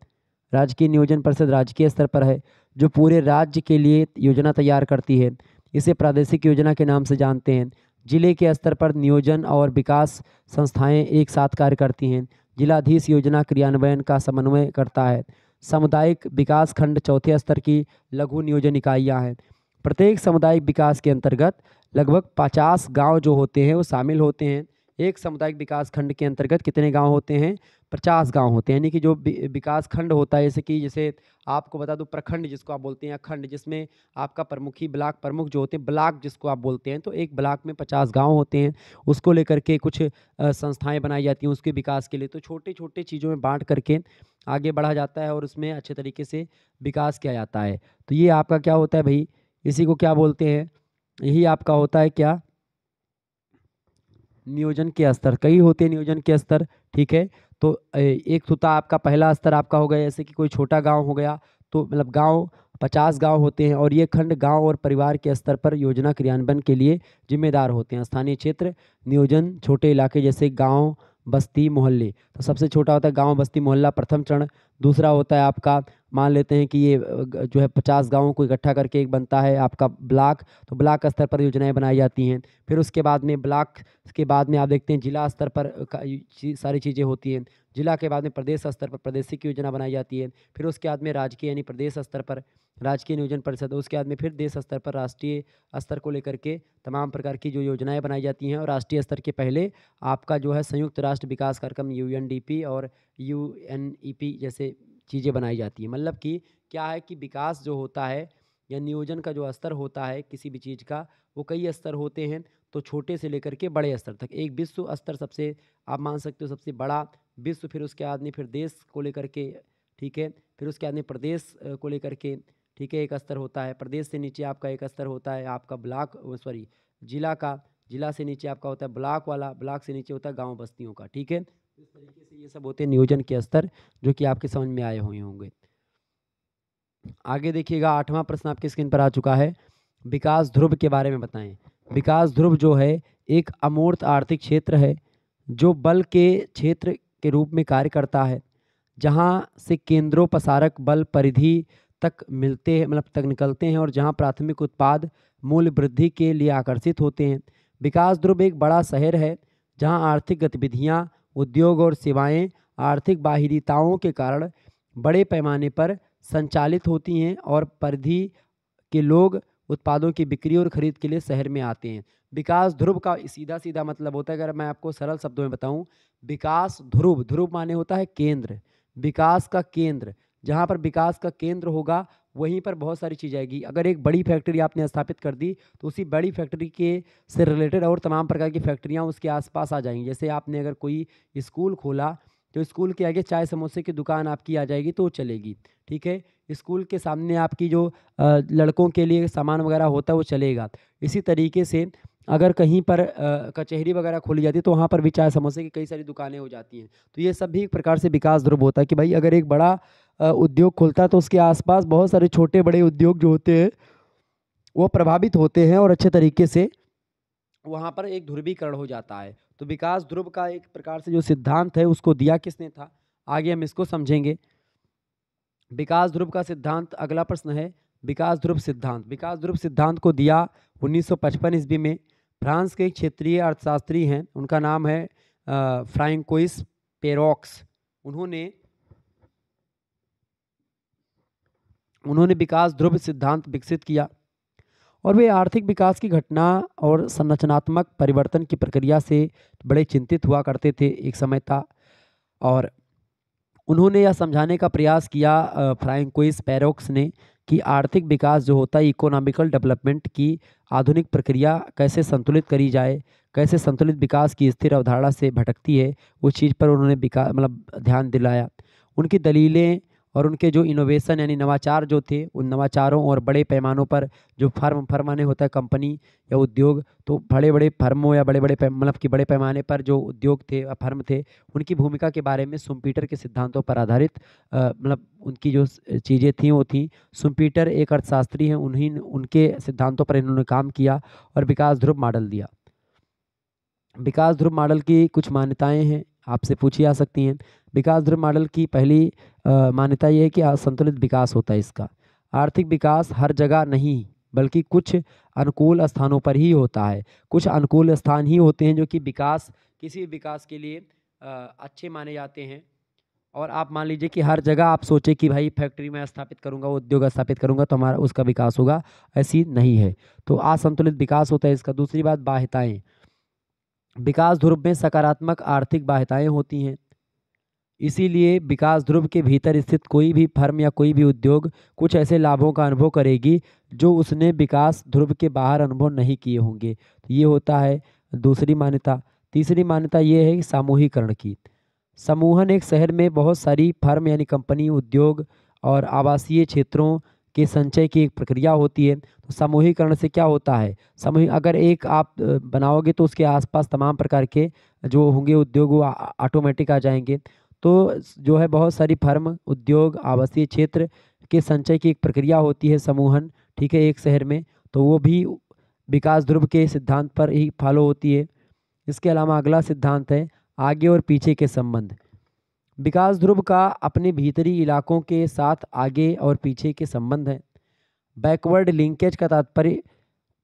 राजकीय नियोजन परिषद राजकीय स्तर पर है जो पूरे राज्य के लिए योजना तैयार करती है इसे प्रादेशिक योजना के नाम से जानते हैं जिले के स्तर पर नियोजन और विकास संस्थाएं एक साथ कार्य करती हैं जिलाधीश योजना क्रियान्वयन का समन्वय करता है सामुदायिक विकास खंड चौथे स्तर की लघु नियोजन इकाइयाँ हैं प्रत्येक सामुदायिक विकास के अंतर्गत लगभग पचास गाँव जो होते हैं वो शामिल होते हैं एक सामुदायिक विकास खंड के अंतर्गत कितने गांव होते हैं पचास गांव होते हैं यानी कि जो विकास खंड होता है जैसे कि जैसे आपको बता दूं प्रखंड जिसको आप बोलते हैं खंड जिसमें आपका प्रमुखी ब्लाक प्रमुख जो होते हैं ब्लाक जिसको आप बोलते हैं तो एक ब्लाक में पचास गांव होते हैं उसको लेकर के कुछ संस्थाएं बनाई जाती हैं उसके विकास के लिए तो छोटे छोटे चीज़ों में बाँट करके आगे बढ़ा जाता है और उसमें अच्छे तरीके से विकास किया जाता है तो ये आपका क्या होता है भाई इसी को क्या बोलते हैं यही आपका होता है क्या नियोजन के स्तर कई होते हैं नियोजन के स्तर ठीक है तो एक होता तो तो आपका पहला स्तर आपका हो गया जैसे कि कोई छोटा गांव हो गया तो मतलब गांव पचास गांव होते हैं और ये खंड गांव और परिवार के स्तर पर योजना क्रियान्वयन के लिए जिम्मेदार होते हैं स्थानीय क्षेत्र नियोजन छोटे इलाके जैसे गाँव बस्ती मोहल्ले तो सबसे छोटा होता है गाँव बस्ती मोहल्ला प्रथम चरण दूसरा होता है आपका मान लेते हैं कि ये जो है पचास गांवों को इकट्ठा करके एक बनता है आपका ब्लॉक तो ब्लॉक स्तर पर योजनाएं बनाई जाती हैं फिर उसके बाद में ब्लॉक के बाद में आप देखते हैं जिला स्तर पर सारी चीज़ें होती हैं जिला के बाद में प्रदेश स्तर पर प्रदेश की योजना बनाई जाती है फिर उसके बाद में राजकीय यानी प्रदेश स्तर पर राजकीय नियोजन परिषद उसके बाद में फिर देश स्तर पर राष्ट्रीय स्तर को लेकर के तमाम प्रकार की जो योजनाएं बनाई जाती हैं और राष्ट्रीय स्तर के पहले आपका जो है संयुक्त राष्ट्र विकास कार्यक्रम यू और यू जैसे चीज़ें बनाई जाती हैं मतलब कि क्या है कि विकास जो होता है या नियोजन का जो स्तर होता है किसी भी चीज़ का वो कई स्तर होते हैं तो छोटे से लेकर के बड़े स्तर तक एक विश्व स्तर सबसे आप मान सकते हो सबसे बड़ा विश्व फिर उसके आदमी फिर देश को लेकर के ठीक है फिर उसके आदमी प्रदेश को लेकर के ठीक है एक स्तर होता है प्रदेश से नीचे आपका एक स्तर होता है आपका ब्लॉक सॉरी जिला का जिला से नीचे आपका होता है ब्लॉक वाला ब्लॉक से नीचे होता है गांव बस्तियों का ठीक है इस तरीके से ये सब होते हैं नियोजन के स्तर जो कि आपके समझ में आए हुए होंगे आगे देखिएगा आठवां प्रश्न आपके स्क्रीन पर आ चुका है विकास ध्रुव के बारे में बताएं विकास ध्रुव जो है एक अमूर्त आर्थिक क्षेत्र है जो बल के क्षेत्र के रूप में कार्य करता है जहाँ से केंद्रों प्रसारक बल परिधि तक मिलते हैं मतलब तक निकलते हैं और जहाँ प्राथमिक उत्पाद मूल्य वृद्धि के लिए आकर्षित होते हैं विकास ध्रुव एक बड़ा शहर है जहाँ आर्थिक गतिविधियाँ उद्योग और सेवाएं आर्थिक बाहरीताओं के कारण बड़े पैमाने पर संचालित होती हैं और परिधि के लोग उत्पादों की बिक्री और खरीद के लिए शहर में आते हैं विकास ध्रुव का सीधा सीधा मतलब होता है अगर मैं आपको सरल शब्दों में बताऊं विकास ध्रुव ध्रुव माने होता है केंद्र विकास का केंद्र जहाँ पर विकास का केंद्र होगा वहीं पर बहुत सारी चीज़ आएगी अगर एक बड़ी फैक्ट्री आपने स्थापित कर दी तो उसी बड़ी फैक्ट्री के से रिलेटेड और तमाम प्रकार की फैक्ट्रियाँ उसके आसपास आ जाएंगी जैसे आपने अगर कोई स्कूल खोला तो स्कूल के आगे चाय समोसे की दुकान आपकी आ जाएगी तो चलेगी ठीक है स्कूल के सामने आपकी जो लड़कों के लिए सामान वगैरह होता है वो चलेगा इसी तरीके से अगर कहीं पर कचहरी वगैरह खोली जाती है तो वहाँ पर भी चाय समोसे की कई सारी दुकानें हो जाती हैं तो ये सब भी एक प्रकार से विकास ध्रुव होता है कि भाई अगर एक बड़ा उद्योग खुलता है तो उसके आसपास बहुत सारे छोटे बड़े उद्योग जो होते हैं वो प्रभावित होते हैं और अच्छे तरीके से वहाँ पर एक ध्रुवीकरण हो जाता है तो विकास ध्रुव का एक प्रकार से जो सिद्धांत है उसको दिया किसने था आगे हम इसको समझेंगे विकास ध्रुव का सिद्धांत अगला प्रश्न है विकास ध्रुव सिद्धांत विकास ध्रुव सिद्धांत को दिया 1955 ईस्वी में फ्रांस के एक क्षेत्रीय अर्थशास्त्री हैं उनका नाम है फ्राइंकोइस पेरोक्स उन्होंने उन्होंने विकास ध्रुव सिद्धांत विकसित किया और वे आर्थिक विकास की घटना और संरचनात्मक परिवर्तन की प्रक्रिया से बड़े चिंतित हुआ करते थे एक समय था और उन्होंने यह समझाने का प्रयास किया फ्राइंकोइस पैरोक्स ने कि आर्थिक विकास जो होता है इकोनॉमिकल डेवलपमेंट की आधुनिक प्रक्रिया कैसे संतुलित करी जाए कैसे संतुलित विकास की स्थिर अवधारणा से भटकती है उस चीज़ पर उन्होंने विकास मतलब ध्यान दिलाया उनकी दलीलें और उनके जो इनोवेशन यानी नवाचार जो थे उन नवाचारों और बड़े पैमानों पर जो फर्म फर्माने होता है कंपनी या उद्योग तो बड़े बड़े फर्मों या बड़े बड़े मतलब कि बड़े पैमाने पर जो उद्योग थे या फर्म थे उनकी भूमिका के बारे में सुम्पीटर के सिद्धांतों पर आधारित मतलब उनकी जो चीज़ें थी वो थी सुम्पीटर एक अर्थशास्त्री हैं उन्हीं उनके सिद्धांतों पर इन्होंने काम किया और विकास ध्रुव मॉडल दिया विकास ध्रुव मॉडल की कुछ मान्यताएँ हैं आपसे पूछी आ सकती हैं विकास ध्रुव मॉडल की पहली मान्यता ये है कि असंतुलित विकास होता है इसका आर्थिक विकास हर जगह नहीं बल्कि कुछ अनुकूल स्थानों पर ही होता है कुछ अनुकूल स्थान ही होते हैं जो कि विकास किसी भी विकास के लिए अच्छे माने जाते हैं और आप मान लीजिए कि हर जगह आप सोचे कि भाई फैक्ट्री में स्थापित करूंगा उद्योग स्थापित करूंगा तो हमारा उसका विकास होगा ऐसी नहीं है तो असंतुलित विकास होता है इसका दूसरी बात बाह्यताएँ विकास ध्रुव में सकारात्मक आर्थिक बाह्यताएँ होती हैं इसीलिए विकास ध्रुव के भीतर स्थित कोई भी फर्म या कोई भी उद्योग कुछ ऐसे लाभों का अनुभव करेगी जो उसने विकास ध्रुव के बाहर अनुभव नहीं किए होंगे तो ये होता है दूसरी मान्यता तीसरी मान्यता ये है सामूहिकरण की समूहन एक शहर में बहुत सारी फर्म यानी कंपनी उद्योग और आवासीय क्षेत्रों के संचय की एक प्रक्रिया होती है तो सामूहिकरण से क्या होता है समूह अगर एक आप बनाओगे तो उसके आसपास तमाम प्रकार के जो होंगे उद्योग वो ऑटोमेटिक आ जाएंगे तो जो है बहुत सारी फर्म उद्योग आवासीय क्षेत्र के संचय की एक प्रक्रिया होती है समूहन ठीक है एक शहर में तो वो भी विकास ध्रुव के सिद्धांत पर ही फॉलो होती है इसके अलावा अगला सिद्धांत है आगे और पीछे के संबंध विकास ध्रुव का अपने भीतरी इलाकों के साथ आगे और पीछे के संबंध हैं बैकवर्ड लिंकेज का तात्पर्य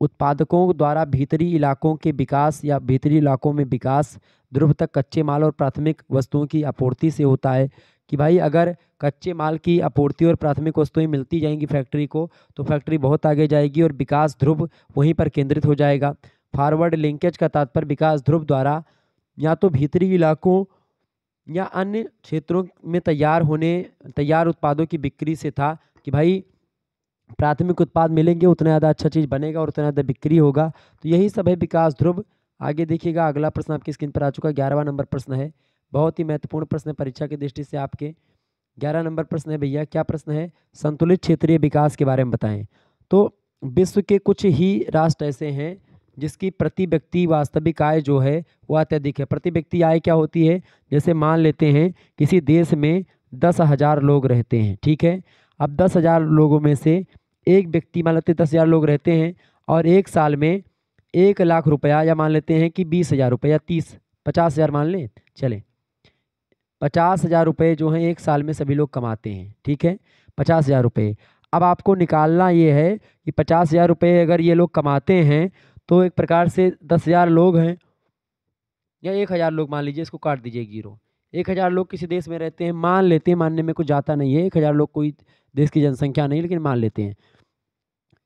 उत्पादकों द्वारा भीतरी इलाकों के विकास या भीतरी इलाकों में विकास ध्रुव तक कच्चे माल और प्राथमिक वस्तुओं की आपूर्ति से होता है कि भाई अगर कच्चे माल की आपूर्ति और प्राथमिक वस्तुएं मिलती जाएंगी फैक्ट्री को तो फैक्ट्री बहुत आगे जाएगी और विकास ध्रुव वहीं पर केंद्रित हो जाएगा फॉरवर्ड लिंकेज का तात्पर्य विकास ध्रुव द्वारा या तो भीतरी इलाकों या अन्य क्षेत्रों में तैयार होने तैयार उत्पादों की बिक्री से था कि भाई प्राथमिक उत्पाद मिलेंगे उतना ज़्यादा अच्छा चीज़ बनेगा और उतना ज़्यादा बिक्री होगा तो यही सब है विकास ध्रुव आगे देखिएगा अगला प्रश्न आपकी स्क्रीन पर आ चुका है ग्यारहवा नंबर प्रश्न है बहुत ही महत्वपूर्ण प्रश्न है परीक्षा की दृष्टि से आपके ग्यारह नंबर प्रश्न है भैया क्या प्रश्न है संतुलित क्षेत्रीय विकास के बारे में बताएं तो विश्व के कुछ ही राष्ट्र ऐसे हैं जिसकी प्रति व्यक्ति वास्तविक आय जो है वह अत्यधिक है प्रति व्यक्ति आय क्या होती है जैसे मान लेते हैं किसी देश में दस हज़ार लोग रहते हैं ठीक है अब दस हज़ार लोगों में से एक व्यक्ति मान लेते दस हज़ार लोग रहते हैं और एक साल में एक लाख रुपया या मान लेते हैं कि बीस हज़ार रुपये या तीस पचास हज़ार मान लें चलें पचास हज़ार रुपये जो हैं एक साल में सभी लोग कमाते हैं ठीक है पचास हज़ार रुपये अब आपको निकालना ये है कि पचास हज़ार रुपये अगर ये लोग कमाते हैं तो एक प्रकार से दस हज़ार लोग हैं या एक हज़ार लोग मान लीजिए इसको काट दीजिए जीरो एक हज़ार लोग किसी देश में रहते हैं मान लेते हैं मानने में कुछ जाता नहीं है एक हज़ार लोग कोई देश की जनसंख्या नहीं लेकिन मान लेते हैं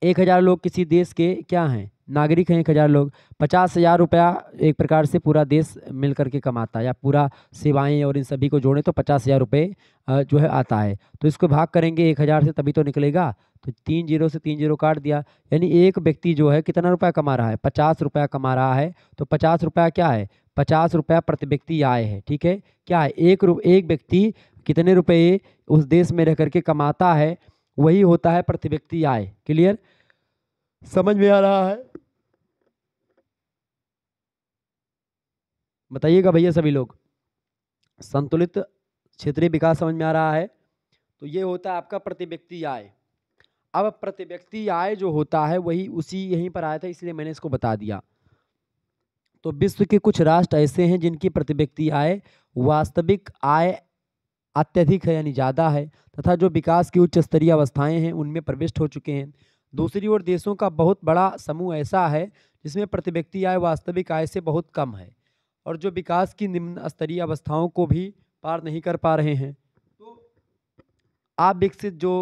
एक हज़ार लोग किसी देश के क्या हैं नागरिक हैं एक हज़ार लोग पचास हज़ार रुपया एक प्रकार से पूरा देश मिल के कमाता है या पूरा सेवाएं और इन सभी को जोड़ें तो पचास हज़ार रुपये जो है आता है तो इसको भाग करेंगे एक हज़ार से तभी तो निकलेगा तो तीन जीरो से तीन जीरो काट दिया यानी एक व्यक्ति जो है कितना रुपया कमा रहा है पचास रुपया कमा रहा है तो पचास रुपया क्या है पचास रुपया प्रति व्यक्ति आय है ठीक है क्या है एक रुप एक व्यक्ति कितने रुपये उस देश में रह करके कमाता है वही होता है प्रति व्यक्ति आय क्लियर समझ में आ रहा है बताइएगा भैया सभी लोग संतुलित क्षेत्रीय विकास समझ में आ रहा है तो ये होता है आपका प्रति व्यक्ति आय अब प्रति व्यक्ति आय जो होता है वही उसी यहीं पर आया था इसलिए मैंने इसको बता दिया तो विश्व के कुछ राष्ट्र ऐसे हैं जिनकी प्रति व्यक्ति आय वास्तविक आय अत्यधिक है यानी ज़्यादा है तथा जो विकास की उच्च स्तरीय अवस्थाएं हैं उनमें प्रविष्ट हो चुके हैं दूसरी ओर देशों का बहुत बड़ा समूह ऐसा है जिसमें प्रति व्यक्ति आय वास्तविक आय से बहुत कम है और जो विकास की निम्न स्तरीय अवस्थाओं को भी पार नहीं कर पा रहे हैं तो आप विकसित जो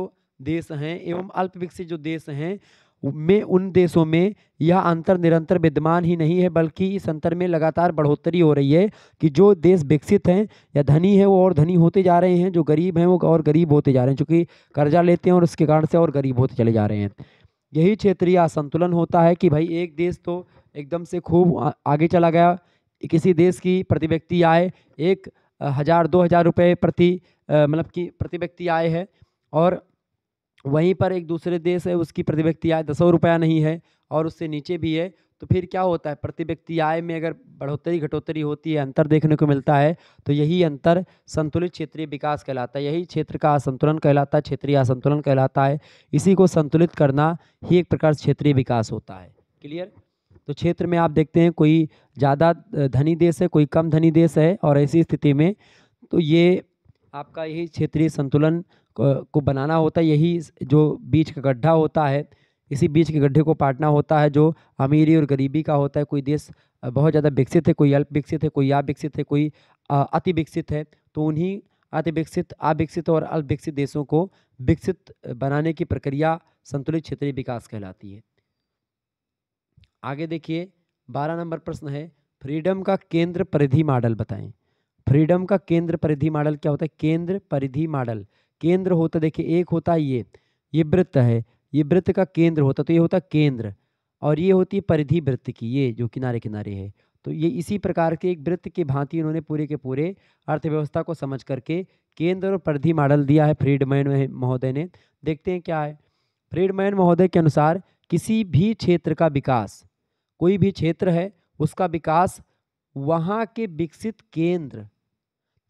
देश हैं एवं अल्प विकसित जो देश हैं में उन देशों में यह अंतर निरंतर विद्यमान ही नहीं है बल्कि इस अंतर में लगातार बढ़ोतरी हो रही है कि जो देश विकसित हैं या धनी है वो और धनी होते जा रहे हैं जो गरीब हैं वो और गरीब होते जा रहे हैं चूँकि कर्जा लेते हैं और उसके कारण से और गरीब होते चले जा रहे हैं यही क्षेत्रीय असंतुलन होता है कि भाई एक देश तो एकदम से खूब आगे चला गया किसी देश की प्रति व्यक्ति आय एक हज़ार दो हज़ार रुपये प्रति मतलब कि प्रति व्यक्ति आय है और वहीं पर एक दूसरे देश है उसकी प्रति व्यक्ति आय दसों रुपया नहीं है और उससे नीचे भी है तो फिर क्या होता है प्रति व्यक्ति आय में अगर बढ़ोतरी घटोतरी होती है अंतर देखने को मिलता है तो यही अंतर संतुलित क्षेत्रीय विकास कहलाता है यही क्षेत्र का असंतुलन कहलाता है क्षेत्रीय असंतुलन कहलाता है इसी को संतुलित करना ही एक प्रकार क्षेत्रीय विकास होता है क्लियर तो क्षेत्र में आप देखते हैं कोई ज़्यादा धनी देश है कोई कम धनी देश है और ऐसी स्थिति में तो ये आपका यही क्षेत्रीय संतुलन को बनाना होता है यही जो बीच का गड्ढा होता है इसी बीच के गड्ढे को पाटना होता है जो अमीरी और गरीबी का होता है कोई देश बहुत ज़्यादा विकसित है कोई अल्प विकसित है कोई या विकसित है कोई अति विकसित है तो उन्हीं अति विकसित अविकसित और अल्प विकसित देशों को विकसित बनाने की प्रक्रिया संतुलित क्षेत्रीय विकास कहलाती है आगे देखिए बारह नंबर प्रश्न है फ्रीडम का केंद्र परिधि मॉडल बताएं फ्रीडम का केंद्र परिधि मॉडल क्या होता है केंद्र परिधि मॉडल केंद्र होता देखिए एक होता है ये ये वृत्त है ये वृत्त का केंद्र होता तो ये होता केंद्र और ये होती है परिधि वृत्त की ये जो किनारे किनारे है तो ये इसी प्रकार के एक वृत्त की भांति इन्होंने पूरे के पूरे अर्थव्यवस्था को समझ करके केंद्र और परिधि मॉडल दिया है फ्रीडमैन महोदय ने देखते हैं क्या है फ्रीडमैन महोदय के अनुसार किसी भी क्षेत्र का विकास कोई भी क्षेत्र है उसका विकास वहाँ के विकसित केंद्र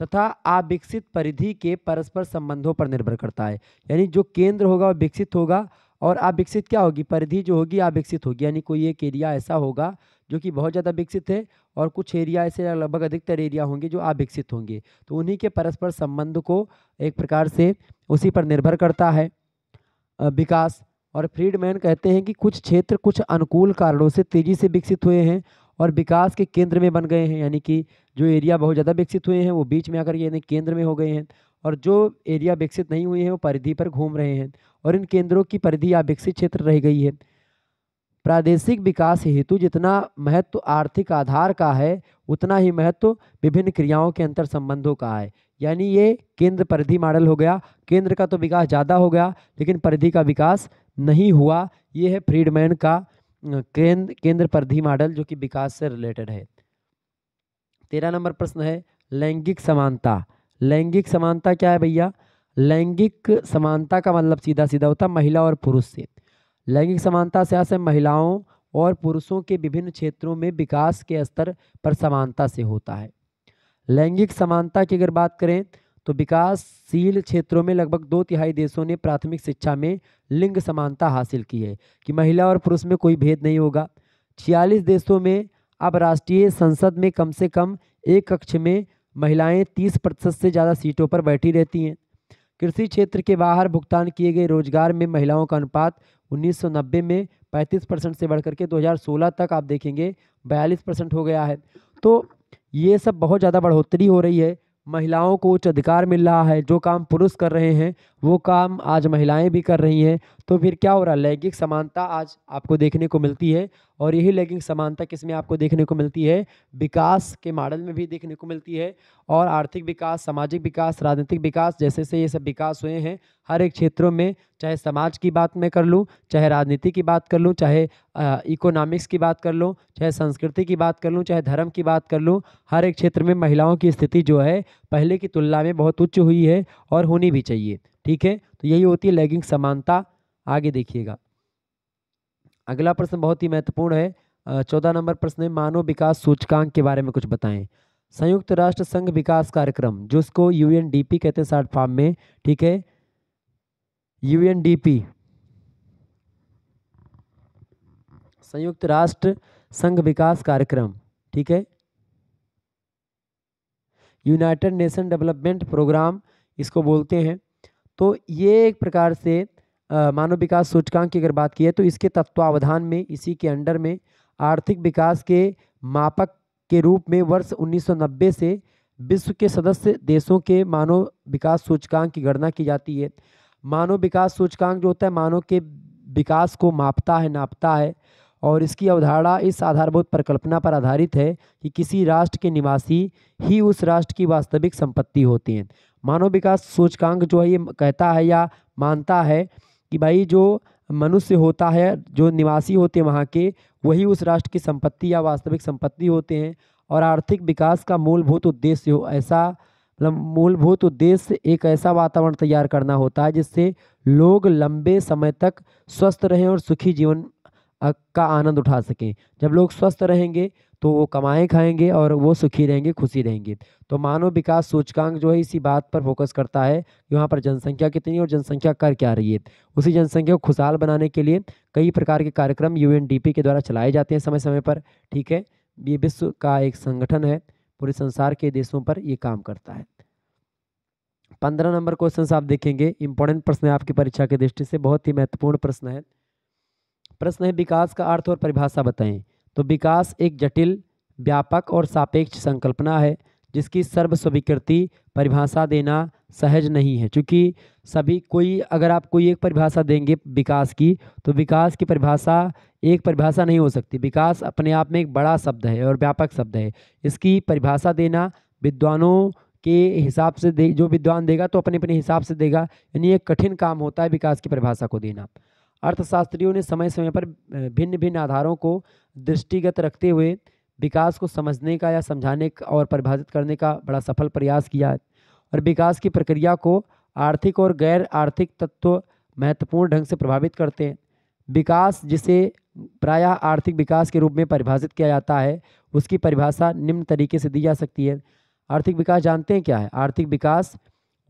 तथा आविकसित परिधि के परस्पर संबंधों पर निर्भर करता है यानी जो केंद्र होगा वह विकसित होगा और आविकसित क्या होगी परिधि जो होगी आविकसित होगी यानी कोई एक एरिया ऐसा होगा जो कि बहुत ज़्यादा विकसित है और कुछ एरिया ऐसे लगभग अधिकतर एरिया होंगे जो आविकसित होंगे तो उन्हीं के परस्पर संबंध को एक प्रकार से उसी पर निर्भर करता है विकास और फ्रीडमैन कहते हैं कि कुछ क्षेत्र कुछ अनुकूल कारणों से तेज़ी से विकसित हुए हैं और विकास के केंद्र में बन गए हैं यानी कि जो एरिया बहुत ज़्यादा विकसित हुए हैं वो बीच में आकर यानी केंद्र में हो गए हैं और जो एरिया विकसित नहीं हुए हैं वो परिधि पर घूम रहे हैं और इन केंद्रों की परिधि या विकसित क्षेत्र रह गई है प्रादेशिक विकास हेतु जितना महत्व आर्थिक आधार का है उतना ही महत्व विभिन्न क्रियाओं के अंतर संबंधों का है यानी ये केंद्र परिधि मॉडल हो गया केंद्र का तो विकास ज़्यादा हो गया लेकिन परिधि का विकास नहीं हुआ ये है फ्रीडमैन का केंद्र केंद्र परधि मॉडल जो कि विकास से रिलेटेड है तेरह नंबर प्रश्न है लैंगिक समानता लैंगिक समानता क्या है भैया लैंगिक समानता का मतलब सीधा सीधा होता है महिला और पुरुष से लैंगिक समानता से आशय महिलाओं और पुरुषों के विभिन्न क्षेत्रों में विकास के स्तर पर समानता से होता है लैंगिक समानता की अगर बात करें तो विकासशील क्षेत्रों में लगभग दो तिहाई देशों ने प्राथमिक शिक्षा में लिंग समानता हासिल की है कि महिला और पुरुष में कोई भेद नहीं होगा छियालीस देशों में अब राष्ट्रीय संसद में कम से कम एक कक्ष में महिलाएं तीस प्रतिशत से ज़्यादा सीटों पर बैठी रहती हैं कृषि क्षेत्र के बाहर भुगतान किए गए रोजगार में महिलाओं का अनुपात 1990 में 35 परसेंट से बढ़कर के 2016 तक आप देखेंगे बयालीस परसेंट हो गया है तो ये सब बहुत ज़्यादा बढ़ोतरी हो रही है महिलाओं को उच्च अधिकार मिल रहा है जो काम पुरुष कर रहे हैं वो काम आज महिलाएं भी कर रही हैं तो फिर क्या हो रहा है लैंगिक समानता आज आपको देखने को मिलती है और यही लैंगिक समानता किस में आपको देखने को मिलती है विकास के मॉडल में भी देखने को मिलती है और आर्थिक विकास सामाजिक विकास राजनीतिक विकास जैसे से ये सब विकास हुए हैं हर एक क्षेत्रों में चाहे समाज की बात मैं कर लूँ चाहे राजनीति की बात कर लूँ चाहे इकोनॉमिक्स की बात कर लूँ चाहे संस्कृति की बात कर लूँ चाहे धर्म की बात कर लूँ हर एक क्षेत्र में महिलाओं की स्थिति जो है पहले की तुलना में बहुत उच्च हुई है और होनी भी चाहिए ठीक है तो यही होती है लैंगिक समानता आगे देखिएगा अगला प्रश्न बहुत ही महत्वपूर्ण है चौदह नंबर प्रश्न है मानव विकास सूचकांक के बारे में कुछ बताएं संयुक्त राष्ट्र संघ विकास कार्यक्रम जिसको पी कहते हैं शार्ट फॉर्म में ठीक है पी संयुक्त राष्ट्र संघ विकास कार्यक्रम ठीक है यूनाइटेड नेशन डेवलपमेंट प्रोग्राम इसको बोलते हैं तो ये एक प्रकार से मानव विकास सूचकांक की अगर बात की है तो इसके तत्वावधान में इसी के अंडर में आर्थिक विकास के मापक के रूप में वर्ष 1990 से विश्व के सदस्य देशों के मानव विकास सूचकांक की गणना की जाती है मानव विकास सूचकांक जो होता है मानव के विकास को मापता है नापता है और इसकी अवधारणा इस आधारभूत परिकल्पना पर आधारित है कि किसी राष्ट्र के निवासी ही उस राष्ट्र की वास्तविक संपत्ति होती हैं मानव विकास सूचकांक जो है ये कहता है या मानता है कि भाई जो मनुष्य होता है जो निवासी होते हैं वहाँ के वही उस राष्ट्र की संपत्ति या वास्तविक संपत्ति होते हैं और आर्थिक विकास का मूलभूत उद्देश्य हो ऐसा मतलब मूलभूत उद्देश्य एक ऐसा वातावरण तैयार करना होता है जिससे लोग लंबे समय तक स्वस्थ रहें और सुखी जीवन का आनंद उठा सकें जब लोग स्वस्थ रहेंगे तो वो कमाएं खाएंगे और वो सुखी रहेंगे खुशी रहेंगे तो मानव विकास सूचकांक जो है इसी बात पर फोकस करता है कि वहाँ पर जनसंख्या कितनी और जनसंख्या कर क्या रही है उसी जनसंख्या को खुशहाल बनाने के लिए कई प्रकार के कार्यक्रम यू के द्वारा चलाए जाते हैं समय समय पर ठीक है ये विश्व का एक संगठन है पूरे संसार के देशों पर ये काम करता है पंद्रह नंबर क्वेश्चन आप देखेंगे इंपॉर्टेंट प्रश्न है आपकी परीक्षा की दृष्टि से बहुत ही महत्वपूर्ण प्रश्न है प्रश्न है विकास का अर्थ और परिभाषा बताएं तो विकास एक जटिल व्यापक और सापेक्ष संकल्पना है जिसकी सर्वस्वीकृति परिभाषा देना सहज नहीं है क्योंकि सभी कोई अगर आप कोई एक परिभाषा देंगे विकास की तो विकास की परिभाषा एक परिभाषा नहीं हो सकती विकास अपने आप में एक बड़ा शब्द है और व्यापक शब्द है इसकी परिभाषा देना विद्वानों के हिसाब से दे जो विद्वान देगा तो अपने अपने हिसाब से देगा यानी एक कठिन काम होता है विकास की परिभाषा को देना अर्थशास्त्रियों ने समय समय पर भिन्न भिन्न आधारों को दृष्टिगत रखते हुए विकास को समझने का या समझाने और परिभाषित करने का बड़ा सफल प्रयास किया है और विकास की प्रक्रिया को आर्थिक और गैर आर्थिक तत्व महत्वपूर्ण ढंग से प्रभावित करते हैं विकास जिसे प्रायः आर्थिक विकास के रूप में परिभाषित किया जाता है उसकी परिभाषा निम्न तरीके से दी जा सकती है आर्थिक विकास जानते हैं क्या है आर्थिक विकास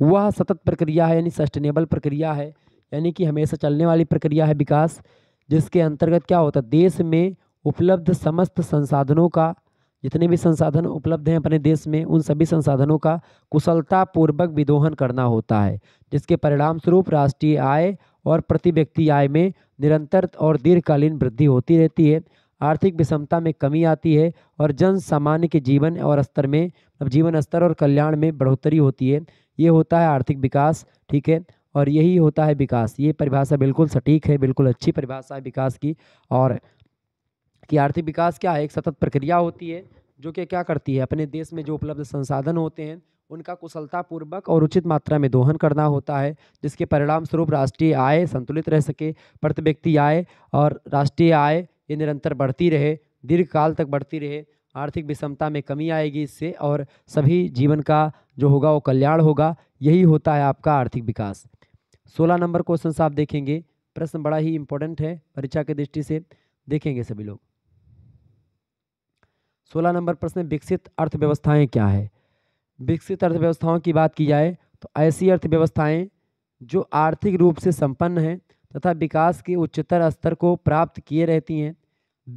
वह सतत प्रक्रिया है यानी सस्टेनेबल प्रक्रिया है यानी कि हमेशा चलने वाली प्रक्रिया है विकास जिसके अंतर्गत क्या होता है देश में उपलब्ध समस्त संसाधनों का जितने भी संसाधन उपलब्ध हैं अपने देश में उन सभी संसाधनों का कुशलतापूर्वक विदोहन करना होता है जिसके परिणाम स्वरूप राष्ट्रीय आय और प्रति व्यक्ति आय में निरंतर और दीर्घकालीन वृद्धि होती रहती है आर्थिक विषमता में कमी आती है और जन सामान्य के जीवन और स्तर में जीवन स्तर और कल्याण में बढ़ोतरी होती है ये होता है आर्थिक विकास ठीक है और यही होता है विकास ये परिभाषा बिल्कुल सटीक है बिल्कुल अच्छी परिभाषा है विकास की और कि आर्थिक विकास क्या है एक सतत प्रक्रिया होती है जो कि क्या करती है अपने देश में जो उपलब्ध संसाधन होते हैं उनका कुशलतापूर्वक और उचित मात्रा में दोहन करना होता है जिसके परिणाम स्वरूप राष्ट्रीय आय संतुलित रह सके प्रति व्यक्ति आय और राष्ट्रीय आय ये निरंतर बढ़ती रहे दीर्घकाल तक बढ़ती रहे आर्थिक विषमता में कमी आएगी इससे और सभी जीवन का जो होगा वो कल्याण होगा यही होता है आपका आर्थिक विकास सोलह नंबर क्वेश्चन आप देखेंगे प्रश्न बड़ा ही इंपॉर्टेंट है परीक्षा की दृष्टि से देखेंगे सभी लोग सोलह नंबर प्रश्न विकसित अर्थव्यवस्थाएं क्या है विकसित अर्थव्यवस्थाओं की बात की जाए तो ऐसी अर्थव्यवस्थाएं जो आर्थिक रूप से संपन्न हैं तथा विकास के उच्चतर स्तर को प्राप्त किए रहती हैं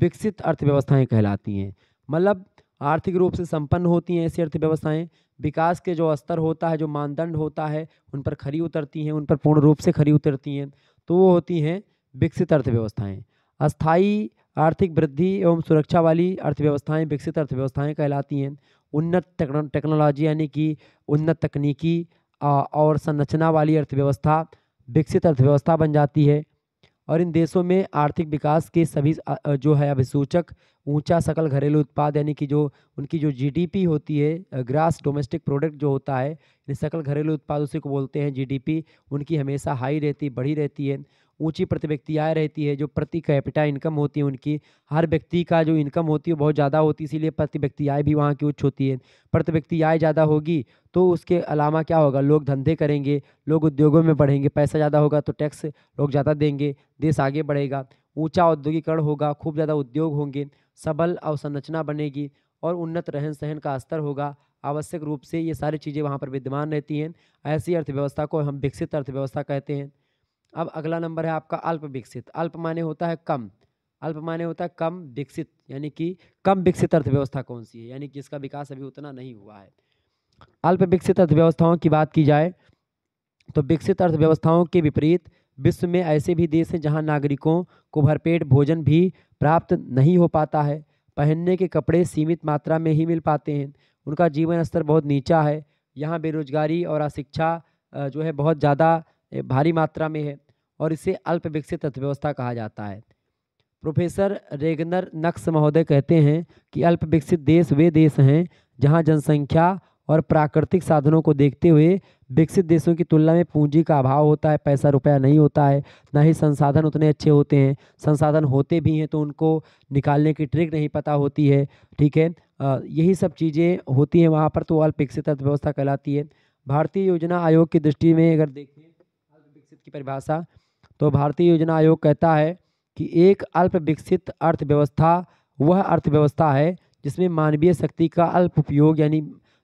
विकसित अर्थव्यवस्थाएं कहलाती हैं मतलब आर्थिक रूप से संपन्न होती हैं ऐसी अर्थव्यवस्थाएं विकास के जो स्तर होता है जो मानदंड होता है उन पर खरी उतरती हैं उन पर पूर्ण रूप से खरी उतरती हैं तो वो होती हैं विकसित अर्थव्यवस्थाएँ अस्थायी आर्थिक वृद्धि एवं सुरक्षा वाली अर्थव्यवस्थाएँ विकसित अर्थव्यवस्थाएँ कहलाती हैं उन्नत टेक्नोलॉजी यानी कि उन्नत तकनीकी और संरचना वाली अर्थव्यवस्था विकसित अर्थव्यवस्था बन जाती है और इन देशों में आर्थिक विकास के सभी जो है अभिसूचक ऊंचा सकल घरेलू उत्पाद यानी कि जो उनकी जो जीडीपी होती है ग्रास डोमेस्टिक प्रोडक्ट जो होता है सकल घरेलू उत्पाद उसी को बोलते हैं जीडीपी उनकी हमेशा हाई रहती बढ़ी रहती है ऊंची प्रति व्यक्ति आय रहती है जो प्रति कैपिटा इनकम होती है उनकी हर व्यक्ति का जो इनकम होती है बहुत ज़्यादा होती है इसीलिए प्रति व्यक्ति आय भी वहाँ की उच्च होती है प्रति व्यक्ति आय ज़्यादा होगी तो उसके अलावा क्या होगा लोग धंधे करेंगे लोग उद्योगों में बढ़ेंगे पैसा ज़्यादा होगा तो टैक्स लोग ज़्यादा देंगे देश आगे बढ़ेगा ऊँचा औद्योगिकरण होगा खूब ज़्यादा उद्योग होंगे सबल अवसंरचना बनेगी और उन्नत रहन सहन का स्तर होगा आवश्यक रूप से ये सारी चीज़ें वहाँ पर विद्यमान रहती हैं ऐसी अर्थव्यवस्था को हम विकसित अर्थव्यवस्था कहते हैं अब अगला नंबर है आपका अल्प विकसित अल्प माने होता है कम अल्प माने होता है कम विकसित यानी कि कम विकसित अर्थव्यवस्था कौन सी है यानी कि इसका विकास अभी उतना नहीं हुआ है अल्प विकसित अर्थव्यवस्थाओं की बात की जाए तो विकसित अर्थव्यवस्थाओं के विपरीत विश्व में ऐसे भी देश हैं जहां नागरिकों को भरपेट भोजन भी प्राप्त नहीं हो पाता है पहनने के कपड़े सीमित मात्रा में ही मिल पाते हैं उनका जीवन स्तर बहुत नीचा है यहाँ बेरोजगारी और अशिक्षा जो है बहुत ज़्यादा भारी मात्रा में है और इसे अल्प विकसित अर्थव्यवस्था कहा जाता है प्रोफेसर रेगनर नक्स महोदय कहते हैं कि अल्प विकसित देश वे देश हैं जहां जनसंख्या और प्राकृतिक साधनों को देखते हुए विकसित देशों की तुलना में पूंजी का अभाव होता है पैसा रुपया नहीं होता है ना ही संसाधन उतने अच्छे होते हैं संसाधन होते भी हैं तो उनको निकालने की ट्रिक नहीं पता होती है ठीक है यही सब चीज़ें होती हैं वहाँ पर तो अल्प विकसित अर्थव्यवस्था कहलाती है भारतीय योजना आयोग की दृष्टि में अगर देखें की परिभाषा तो भारतीय योजना आयोग कहता है कि एक अल्प विकसित अर्थव्यवस्था वह अर्थव्यवस्था है जिसमें मानवीय शक्ति का अल्प उपयोग यानी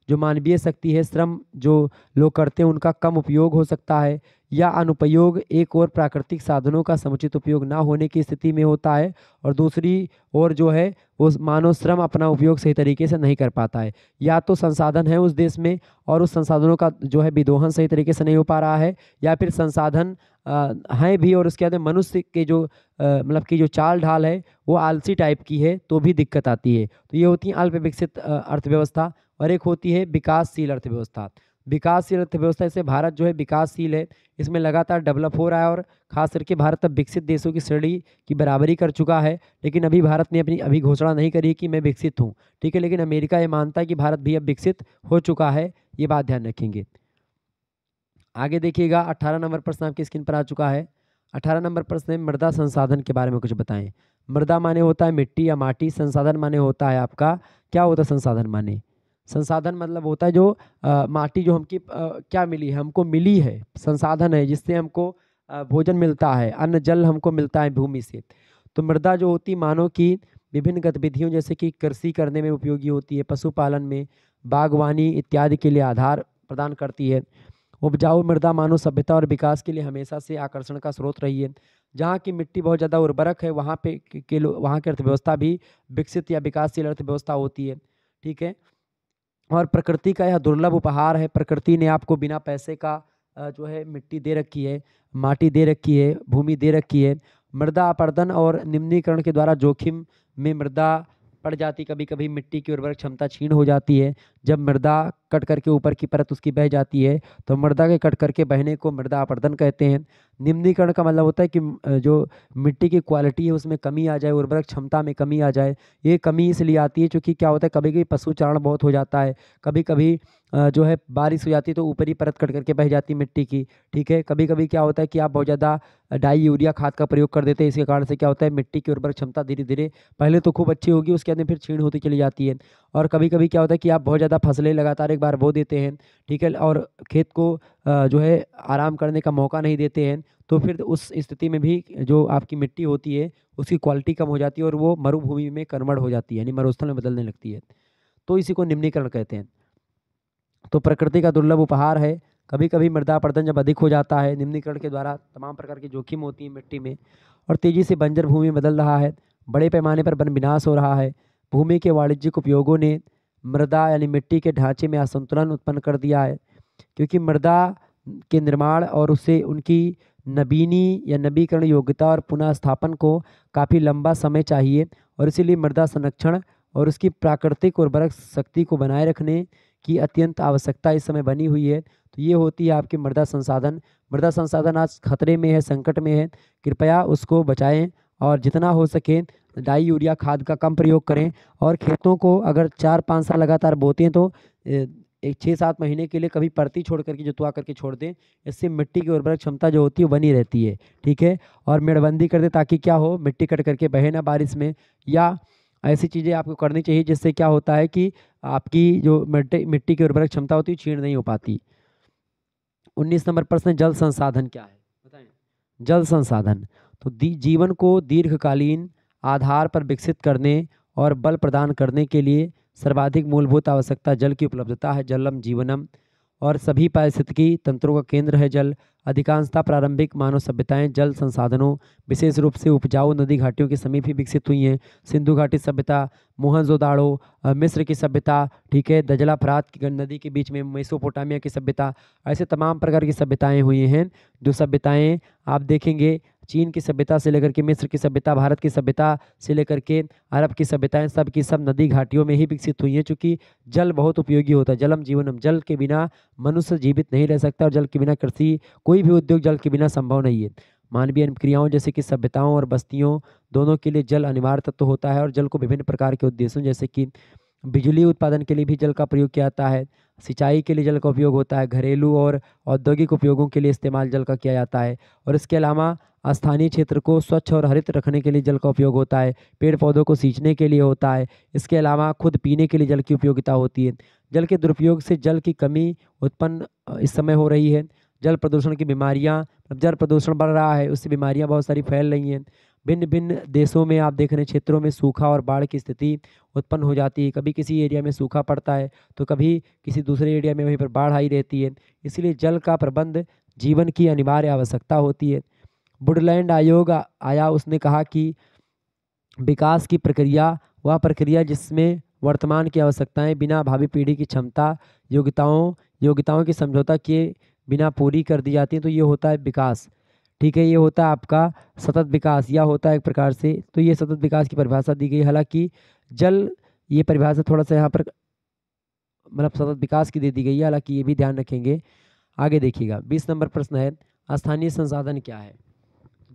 जो मानवीय शक्ति है श्रम जो लोग करते हैं उनका कम उपयोग हो सकता है या अनुपयोग एक और प्राकृतिक साधनों का समुचित उपयोग ना होने की स्थिति में होता है और दूसरी ओर जो है वो मानव श्रम अपना उपयोग सही तरीके से नहीं कर पाता है या तो संसाधन है उस देश में और उस संसाधनों का जो है विदोहन सही तरीके से नहीं हो पा रहा है या फिर संसाधन हैं भी और उसके बाद मनुष्य के जो मतलब की जो चाल ढाल है वो आलसी टाइप की है तो भी दिक्कत आती है तो ये होती है अल्प विकसित अर्थव्यवस्था और एक होती है विकासशील अर्थव्यवस्था विकासशील अर्थव्यवस्था से भारत जो है विकासशील है इसमें लगातार डेवलप हो रहा है और खास करके भारत अब विकसित देशों की श्रेणी की बराबरी कर चुका है लेकिन अभी भारत ने अपनी अभी घोषणा नहीं करी कि मैं विकसित हूँ ठीक है लेकिन अमेरिका ये मानता है कि भारत भी अब विकसित हो चुका है ये बात ध्यान रखेंगे आगे देखिएगा अट्ठारह नंबर प्रश्न आपकी स्क्रीन पर आ चुका है अठारह नंबर प्रश्न है मृदा संसाधन के बारे में कुछ बताएं मृदा माने होता है मिट्टी या माटी संसाधन माने होता है आपका क्या होता है संसाधन माने संसाधन मतलब होता है जो आ, माटी जो हमकी क्या मिली है हमको मिली है संसाधन है जिससे हमको आ, भोजन मिलता है अन्न जल हमको मिलता है भूमि से तो मृदा जो होती मानव की विभिन्न गतिविधियों जैसे कि कृषि करने में उपयोगी होती है पशुपालन में बागवानी इत्यादि के लिए आधार प्रदान करती है उपजाऊ मृदा मानव सभ्यता और विकास के लिए हमेशा से आकर्षण का स्रोत रही है जहाँ की मिट्टी बहुत ज़्यादा उर्वरक है वहाँ पे के लोग वहाँ की अर्थव्यवस्था भी विकसित या विकासशील अर्थव्यवस्था होती है ठीक है और प्रकृति का यह दुर्लभ उपहार है प्रकृति ने आपको बिना पैसे का जो है मिट्टी दे रखी है माटी दे रखी है भूमि दे रखी है मृदा अपर्दन और निम्नीकरण के द्वारा जोखिम में मृदा पड़ जाती कभी कभी मिट्टी की उर्वरक क्षमता छीण हो जाती है जब मृदा कट करके ऊपर की परत उसकी बह जाती है तो मृदा के कट करके बहने को मृदा अपर्दन कहते हैं निम्नीकरण का मतलब होता है कि जो मिट्टी की क्वालिटी है उसमें कमी आ जाए उर्वरक क्षमता में कमी आ जाए ये कमी इसलिए आती है चूँकि क्या होता है कभी कभी पशु चारण बहुत हो जाता है कभी कभी जो है बारिश हो जाती है तो ऊपरी परत कट करके बह जाती है मिट्टी की ठीक है कभी कभी क्या होता है कि आप बहुत ज़्यादा डाई यूरिया खाद का प्रयोग कर देते हैं इसके कारण से क्या होता है मिट्टी की उर्वरक क्षमता धीरे धीरे पहले तो खूब अच्छी होगी उसके अंदर फिर छीण होती चली जाती है और कभी कभी क्या होता है कि आप बहुत ज़्यादा फसलें लगातार एक बार बो देते हैं ठीक है और खेत को जो है आराम करने का मौका नहीं देते हैं तो फिर उस स्थिति में भी जो आपकी मिट्टी होती है उसकी क्वालिटी कम हो जाती है और वो मरुभूमि में कर्मड़ हो जाती है यानी मरुस्थल में बदलने लगती है तो इसी को निम्नीकरण कहते हैं तो प्रकृति का दुर्लभ उपहार है कभी कभी मृदा प्रदन जब अधिक हो जाता है निम्नीकरण के द्वारा तमाम प्रकार के जोखिम होती हैं मिट्टी में और तेज़ी से बंजर भूमि बदल रहा है बड़े पैमाने पर वन विनाश हो रहा है भूमि के वाणिज्यिक उपयोगों ने मृदा यानी मिट्टी के ढांचे में असंतुलन उत्पन्न कर दिया है क्योंकि मृदा के निर्माण और उससे उनकी नवीनी या नवीकरण योग्यता और पुनः स्थापन को काफ़ी लंबा समय चाहिए और इसीलिए मृदा संरक्षण और उसकी प्राकृतिक उर्वरक शक्ति को बनाए रखने की अत्यंत आवश्यकता इस समय बनी हुई है तो ये होती है आपकी मृदा संसाधन मृदा संसाधन आज खतरे में है संकट में है कृपया उसको बचाएँ और जितना हो सके डाई यूरिया खाद का कम प्रयोग करें और खेतों को अगर चार पाँच साल लगातार बोते हैं तो एक छः सात महीने के लिए कभी परती छोड़ करके जुतवा करके छोड़ दें इससे मिट्टी की उर्वरक क्षमता जो होती है बनी रहती है ठीक है और मेड़बंदी कर दें ताकि क्या हो मिट्टी कट करके बहे ना बारिश में या ऐसी चीज़ें आपको करनी चाहिए जिससे क्या होता है कि आपकी जो मिट्टी मिट्टी की उर्वरक क्षमता होती है छीण नहीं हो पाती उन्नीस नंबर प्रश्न जल संसाधन क्या है बताएँ जल संसाधन तो जीवन को दीर्घकालीन आधार पर विकसित करने और बल प्रदान करने के लिए सर्वाधिक मूलभूत आवश्यकता जल की उपलब्धता है जलम जीवनम और सभी पारिस्थितिकी तंत्रों का केंद्र है जल अधिकांशता प्रारंभिक मानव सभ्यताएं जल संसाधनों विशेष रूप से उपजाऊ नदी घाटियों के समीप ही विकसित हुई हैं सिंधु घाटी सभ्यता मोहनजोदाड़ो मिस्र की सभ्यता ठीक है दजला फरात की नदी के बीच में मेसोपोटामिया की सभ्यता ऐसे तमाम प्रकार की सभ्यताएँ हुई हैं जो सभ्यताएँ आप देखेंगे चीन की सभ्यता से लेकर के मिस्र की सभ्यता भारत की सभ्यता से लेकर के अरब की सभ्यताएँ सब की सब नदी घाटियों में ही विकसित हुई हैं चूँकि जल बहुत उपयोगी होता है जलम जीवनम जल के बिना मनुष्य जीवित नहीं रह सकता और जल के बिना कृषि कोई भी उद्योग जल के बिना संभव नहीं है मानवीय क्रियाओं जैसे कि सभ्यताओं और बस्तियों दोनों के लिए जल अनिवार्य तत्व होता है और जल को विभिन्न प्रकार के उद्देश्यों जैसे कि बिजली उत्पादन के लिए भी जल का प्रयोग किया जाता है सिंचाई के लिए जल का उपयोग होता है घरेलू और औद्योगिक उपयोगों के लिए इस्तेमाल जल का किया जाता है और इसके अलावा स्थानीय क्षेत्र को स्वच्छ और हरित रखने के लिए जल का उपयोग होता है पेड़ पौधों को सींचने के लिए होता है इसके अलावा खुद पीने के लिए जल की उपयोगिता होती है जल के दुरुपयोग से जल की कमी उत्पन्न इस समय हो रही है जल प्रदूषण की बीमारियाँ जल प्रदूषण बढ़ रहा है उससे बीमारियाँ बहुत सारी फैल रही हैं भिन्न भिन्न देशों में आप देख रहे हैं क्षेत्रों में सूखा और बाढ़ की स्थिति उत्पन्न हो जाती है कभी किसी एरिया में सूखा पड़ता है तो कभी किसी दूसरे एरिया में वहीं पर बाढ़ आई रहती है इसलिए जल का प्रबंध जीवन की अनिवार्य आवश्यकता होती है बुडलैंड आयोग आया उसने कहा कि विकास की प्रक्रिया वह प्रक्रिया जिसमें वर्तमान की आवश्यकताएं बिना भावी पीढ़ी की क्षमता योग्यताओं योग्यताओं की समझौता किए बिना पूरी कर दी जाती हैं तो ये होता है विकास ठीक है ये होता है आपका सतत विकास या होता है एक प्रकार से तो ये सतत विकास की परिभाषा दी गई हालांकि जल ये परिभाषा थोड़ा सा यहाँ पर मतलब सतत विकास की दे दी गई है हालांकि ये भी ध्यान रखेंगे आगे देखिएगा बीस नंबर प्रश्न है स्थानीय संसाधन क्या है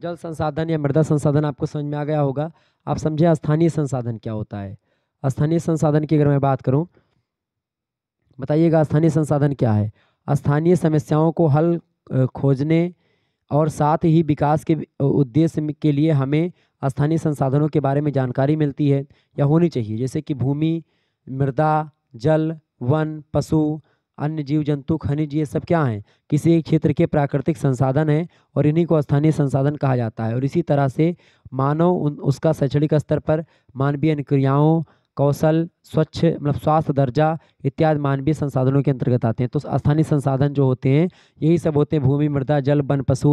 जल संसाधन या मृदा संसाधन आपको समझ में आ गया होगा आप समझे स्थानीय संसाधन क्या होता है स्थानीय संसाधन की अगर मैं बात करूँ बताइएगा स्थानीय संसाधन क्या है स्थानीय समस्याओं को हल खोजने और साथ ही विकास के उद्देश्य के लिए हमें स्थानीय संसाधनों के बारे में जानकारी मिलती है या होनी चाहिए जैसे कि भूमि मृदा जल वन पशु अन्य जीव जंतु खनिज ये सब क्या हैं किसी एक क्षेत्र के प्राकृतिक संसाधन हैं और इन्हीं को स्थानीय संसाधन कहा जाता है और इसी तरह से मानव उन उसका शैक्षणिक स्तर पर मानवीय क्रियाओं कौशल स्वच्छ मतलब स्वास्थ्य दर्जा इत्यादि मानवीय संसाधनों के अंतर्गत आते हैं तो स्थानीय संसाधन जो होते हैं यही सब होते हैं भूमि मृदा जल वन पशु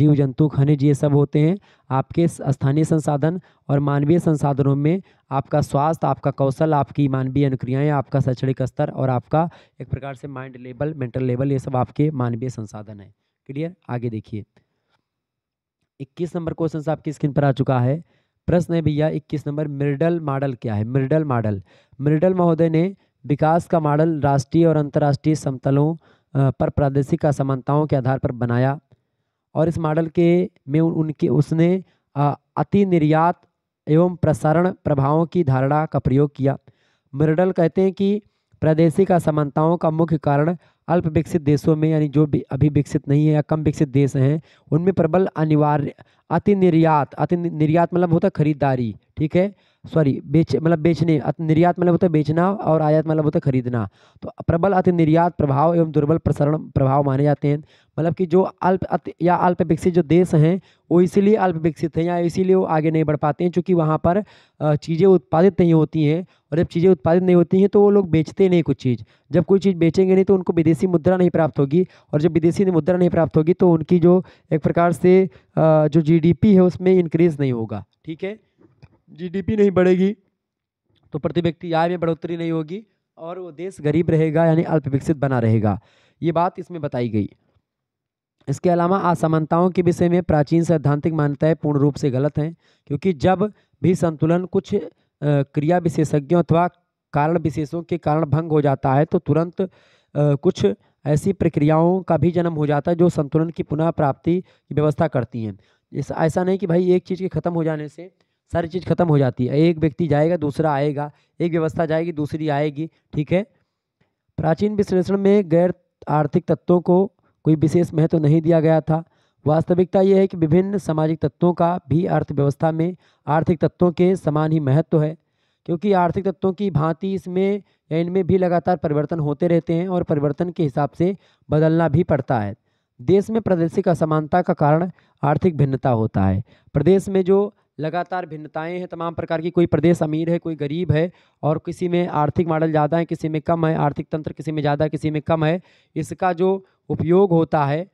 जीव जंतु खनिज ये सब होते हैं आपके स्थानीय संसाधन और मानवीय संसाधनों में आपका स्वास्थ्य आपका कौशल आपकी मानवीय अनुक्रियाएँ आपका शैक्षणिक स्तर और आपका एक प्रकार से माइंड लेवल मेंटल लेवल ये सब आपके मानवीय संसाधन है क्लियर आगे देखिए इक्कीस नंबर क्वेश्चन आपकी स्क्रीन पर आ चुका है प्रश्न है भैया इक्कीस नंबर मिर्डल मॉडल क्या है मिर्डल मॉडल मिर्डल महोदय ने विकास का मॉडल राष्ट्रीय और अंतर्राष्ट्रीय समतलों पर प्रादेशिक असमानताओं के आधार पर बनाया और इस मॉडल के में उनके उसने अति निर्यात एवं प्रसारण प्रभावों की धारणा का प्रयोग किया मिर्डल कहते हैं कि प्रादेशिक असमानताओं का मुख्य कारण अल्प विकसित देशों में यानी जो भी अभी विकसित नहीं है या कम विकसित देश हैं उनमें प्रबल अनिवार्य अति निर्यात अति निर्यात मतलब होता है खरीदारी ठीक है सॉरी बेच मतलब बेचने निर्यात मतलब होता है बेचना और आयात मतलब होता है खरीदना तो प्रबल अति निर्यात प्रभाव एवं दुर्बल प्रसरण प्रभाव माने जाते हैं मतलब कि जो अल्प अति या अल्प विकसित जो देश हैं वो इसीलिए अल्प विकसित हैं या इसीलिए वो आगे नहीं बढ़ पाते हैं चूँकि वहाँ पर चीज़ें उत्पादित नहीं होती हैं और जब चीज़ें उत्पादित नहीं होती हैं तो वो लोग बेचते नहीं कुछ चीज़ जब कोई चीज़ बेचेंगे नहीं तो उनको विदेशी मुद्रा नहीं प्राप्त होगी और जब विदेशी मुद्रा नहीं प्राप्त होगी तो उनकी जो एक प्रकार से जो जी है उसमें इंक्रीज़ नहीं होगा ठीक है जीडीपी नहीं बढ़ेगी तो प्रति व्यक्ति आय में बढ़ोतरी नहीं होगी और वो देश गरीब रहेगा यानी अल्पविकसित बना रहेगा ये बात इसमें बताई गई इसके अलावा असमानताओं के विषय में प्राचीन सैद्धांतिक मान्यताएं पूर्ण रूप से गलत हैं क्योंकि जब भी संतुलन कुछ क्रिया विशेषज्ञों अथवा कारण विशेषों के कारण भंग हो जाता है तो तुरंत कुछ ऐसी प्रक्रियाओं का भी जन्म हो जाता है जो संतुलन की पुनः प्राप्ति की व्यवस्था करती हैं ऐसा नहीं कि भाई एक चीज़ के ख़त्म हो जाने से सारी चीज़ खत्म हो जाती है एक व्यक्ति जाएगा दूसरा आएगा एक व्यवस्था जाएगी दूसरी आएगी ठीक है प्राचीन विश्लेषण में गैर आर्थिक तत्वों को कोई विशेष महत्व तो नहीं दिया गया था वास्तविकता यह है कि विभिन्न सामाजिक तत्वों का भी अर्थव्यवस्था में आर्थिक तत्वों के समान ही महत्व तो है क्योंकि आर्थिक तत्वों की भांति इसमें इनमें भी लगातार परिवर्तन होते रहते हैं और परिवर्तन के हिसाब से बदलना भी पड़ता है देश में प्रादेशिक असमानता का कारण आर्थिक भिन्नता होता है प्रदेश में जो लगातार भिन्नताएं हैं तमाम प्रकार की कोई प्रदेश अमीर है कोई गरीब है और किसी में आर्थिक मॉडल ज़्यादा है किसी में कम है आर्थिक तंत्र किसी में ज़्यादा किसी में कम है इसका जो उपयोग होता है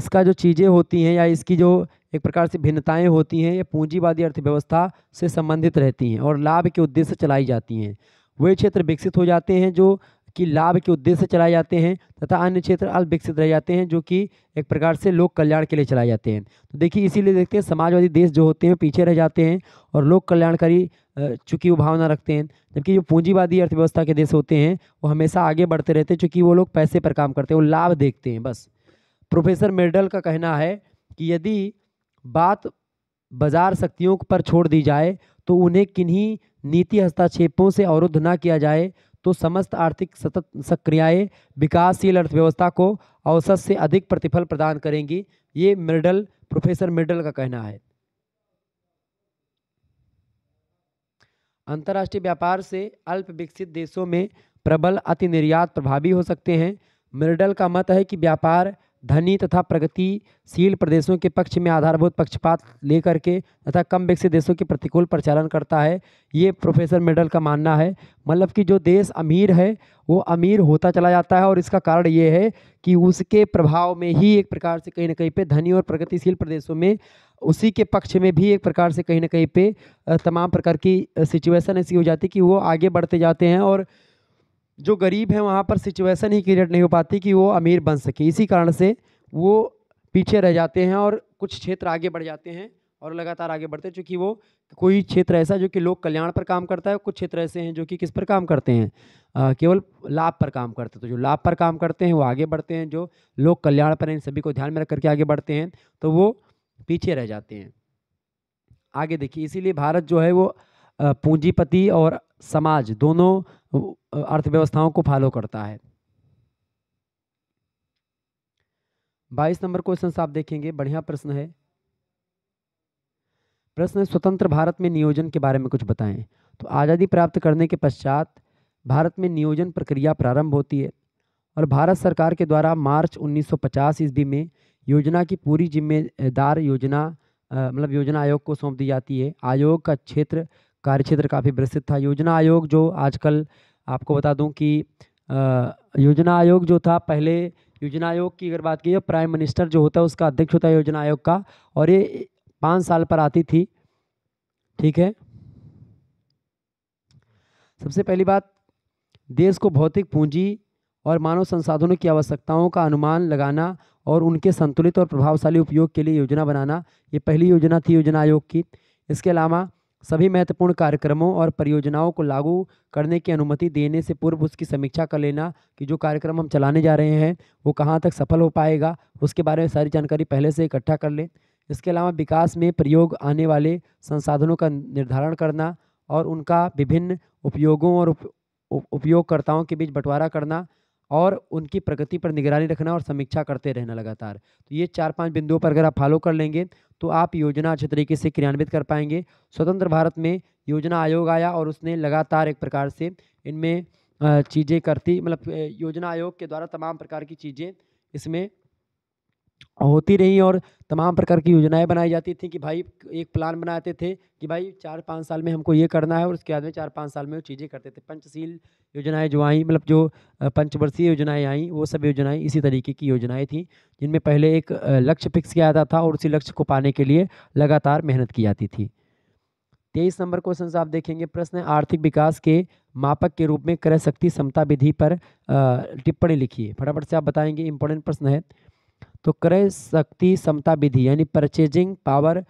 इसका जो चीज़ें होती हैं या इसकी जो एक प्रकार से भिन्नताएं होती हैं ये पूंजीवादी अर्थव्यवस्था से संबंधित रहती हैं और लाभ के उद्देश्य से चलाई जाती हैं वे क्षेत्र विकसित हो जाते हैं जो कि लाभ के उद्देश्य से चलाए जाते हैं तथा अन्य क्षेत्र अल्प विकसित रह जाते हैं जो कि एक प्रकार से लोक कल्याण के लिए चलाए जाते हैं तो देखिए इसीलिए देखते हैं समाजवादी देश जो होते हैं पीछे रह जाते हैं और लोक कल्याणकारी चूंकि वो भावना रखते हैं जबकि जो पूंजीवादी अर्थव्यवस्था के देश होते हैं वो हमेशा आगे बढ़ते रहते हैं चूँकि वो लोग पैसे पर काम करते हैं वो लाभ देखते हैं बस प्रोफेसर मेडल का कहना है कि यदि बात बाजार शक्तियों पर छोड़ दी जाए तो उन्हें किन्हीं नीति हस्तक्षेपों से अवरुद्ध ना किया जाए तो समस्त आर्थिक सतत सक्रियाएँ विकासशील अर्थव्यवस्था को औसत से अधिक प्रतिफल प्रदान करेंगी ये मिडल प्रोफेसर मिडल का कहना है अंतर्राष्ट्रीय व्यापार से अल्प विकसित देशों में प्रबल अति निर्यात प्रभावी हो सकते हैं मिर्डल का मत है कि व्यापार धनी तथा प्रगतिशील प्रदेशों के पक्ष में आधारभूत पक्षपात लेकर के तथा कम विकसित देशों के प्रतिकूल प्रचारण करता है ये प्रोफेसर मेडल का मानना है मतलब कि जो देश अमीर है वो अमीर होता चला जाता है और इसका कारण ये है कि उसके प्रभाव में ही एक प्रकार से कहीं ना कहीं पे धनी और प्रगतिशील प्रदेशों में उसी के पक्ष में भी एक प्रकार से कहीं ना कहीं पर तमाम प्रकार की सिचुएसन ऐसी हो जाती है कि वो आगे बढ़ते जाते हैं और जो गरीब हैं वहाँ पर सिचुएशन ही क्रिएट नहीं हो पाती कि वो अमीर बन सके इसी कारण से वो पीछे रह जाते हैं और कुछ क्षेत्र आगे बढ़ जाते हैं और लगातार आगे बढ़ते हैं चूँकि वो कोई क्षेत्र ऐसा जो कि लोक कल्याण पर काम करता है कुछ क्षेत्र ऐसे हैं जो कि किस पर काम करते हैं केवल लाभ पर काम करते हैं तो जो लाभ पर काम करते हैं वो आगे बढ़ते हैं जो लोक कल्याण पर इन सभी को ध्यान में रख करके आगे बढ़ते हैं तो वो पीछे रह जाते हैं आगे देखिए इसीलिए भारत जो है वो पूंजीपति और समाज दोनों अर्थव्यवस्थाओं को फॉलो करता है बाईस नंबर क्वेश्चन आप देखेंगे बढ़िया प्रश्न है प्रश्न स्वतंत्र भारत में नियोजन के बारे में कुछ बताएं तो आज़ादी प्राप्त करने के पश्चात भारत में नियोजन प्रक्रिया प्रारंभ होती है और भारत सरकार के द्वारा मार्च 1950 सौ ईस्वी में योजना की पूरी जिम्मेदार योजना मतलब योजना आयोग को सौंप दी जाती है आयोग का क्षेत्र कार्यक्षेत्र काफ़ी विस्तृत था योजना आयोग जो आजकल आपको बता दूं कि योजना आयोग जो था पहले योजना आयोग की अगर बात की जाए प्राइम मिनिस्टर जो होता है उसका अध्यक्ष होता है योजना आयोग का और ये पाँच साल पर आती थी ठीक है सबसे पहली बात देश को भौतिक पूंजी और मानव संसाधनों की आवश्यकताओं का अनुमान लगाना और उनके संतुलित और प्रभावशाली उपयोग के लिए योजना बनाना ये पहली योजना थी योजना आयोग की इसके अलावा सभी महत्वपूर्ण कार्यक्रमों और परियोजनाओं को लागू करने की अनुमति देने से पूर्व उसकी समीक्षा कर लेना कि जो कार्यक्रम हम चलाने जा रहे हैं वो कहाँ तक सफल हो पाएगा उसके बारे में सारी जानकारी पहले से इकट्ठा कर लें इसके अलावा विकास में प्रयोग आने वाले संसाधनों का निर्धारण करना और उनका विभिन्न उपयोगों और उप, उपयोगकर्ताओं के बीच बंटवारा करना और उनकी प्रगति पर निगरानी रखना और समीक्षा करते रहना लगातार तो ये चार पांच बिंदुओं पर अगर आप फॉलो कर लेंगे तो आप योजना अच्छे तरीके से क्रियान्वित कर पाएंगे स्वतंत्र भारत में योजना आयोग आया और उसने लगातार एक प्रकार से इनमें चीज़ें करती मतलब योजना आयोग के द्वारा तमाम प्रकार की चीज़ें इसमें होती रही और तमाम प्रकार की योजनाएं बनाई जाती थी कि भाई एक प्लान बनाते थे कि भाई चार पाँच साल में हमको ये करना है और उसके बाद में चार पाँच साल में वो चीज़ें करते थे पंचशील योजनाएं जो आई मतलब जो पंचवर्षीय योजनाएं आई वो सब योजनाएं इसी तरीके की योजनाएं थी जिनमें पहले एक लक्ष्य फिक्स किया जाता था और उसी लक्ष्य को पाने के लिए लगातार मेहनत की जाती थी तेईस नंबर क्वेश्चन आप देखेंगे प्रश्न आर्थिक विकास के मापक के रूप में क्रय शक्ति समता विधि पर टिप्पणी लिखिए फटाफट से आप बताएंगे इंपॉर्टेंट प्रश्न है तो क्रय शक्ति समता विधि यानी परचेजिंग पावर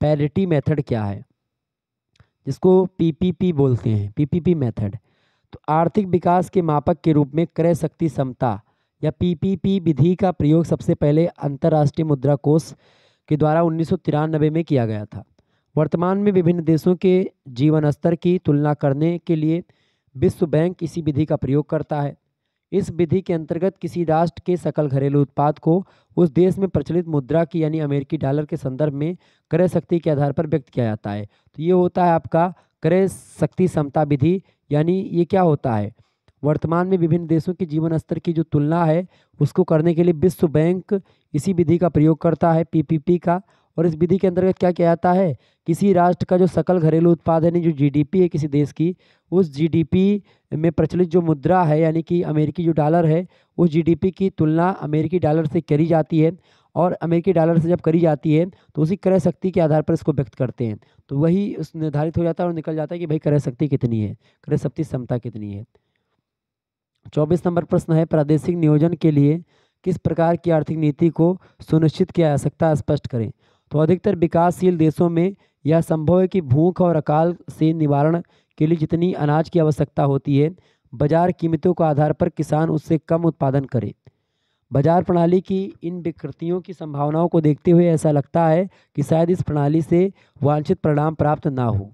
पैरिटी मेथड क्या है जिसको पीपीपी बोलते हैं पीपीपी मेथड तो आर्थिक विकास के मापक के रूप में क्रय शक्ति समता या पीपीपी विधि का प्रयोग सबसे पहले अंतर्राष्ट्रीय मुद्रा कोष के द्वारा उन्नीस में किया गया था वर्तमान में विभिन्न देशों के जीवन स्तर की तुलना करने के लिए विश्व बैंक इसी विधि का प्रयोग करता है इस विधि के अंतर्गत किसी राष्ट्र के सकल घरेलू उत्पाद को उस देश में प्रचलित मुद्रा की यानी अमेरिकी डॉलर के संदर्भ में क्रय शक्ति के आधार पर व्यक्त किया जाता है तो ये होता है आपका क्रय शक्ति समता विधि यानी ये क्या होता है वर्तमान में विभिन्न देशों के जीवन स्तर की जो तुलना है उसको करने के लिए विश्व बैंक इसी विधि का प्रयोग करता है पीपीपी का और इस विधि के अंतर्गत क्या किया जाता है किसी राष्ट्र का जो सकल घरेलू उत्पाद है जो जीडीपी है किसी देश की उस जीडीपी में प्रचलित जो मुद्रा है यानी कि अमेरिकी जो डॉलर है उस जीडीपी की तुलना अमेरिकी डॉलर से करी जाती है और अमेरिकी डॉलर से जब करी जाती है तो उसी क्रय शक्ति के आधार पर इसको व्यक्त करते हैं तो वही उस निर्धारित हो जाता है और निकल जाता है कि भाई क्रय शक्ति कितनी है क्रय शक्ति क्षमता कितनी है चौबीस नंबर प्रश्न है प्रादेशिक नियोजन के लिए किस प्रकार की आर्थिक नीति को सुनिश्चित किया जा सकता है स्पष्ट करें तो अधिकतर विकासशील देशों में यह संभव है कि भूख और अकाल से निवारण के लिए जितनी अनाज की आवश्यकता होती है बाजार कीमतों के आधार पर किसान उससे कम उत्पादन करे बाजार प्रणाली की इन विकृतियों की संभावनाओं को देखते हुए ऐसा लगता है कि शायद इस प्रणाली से वांछित परिणाम प्राप्त ना हो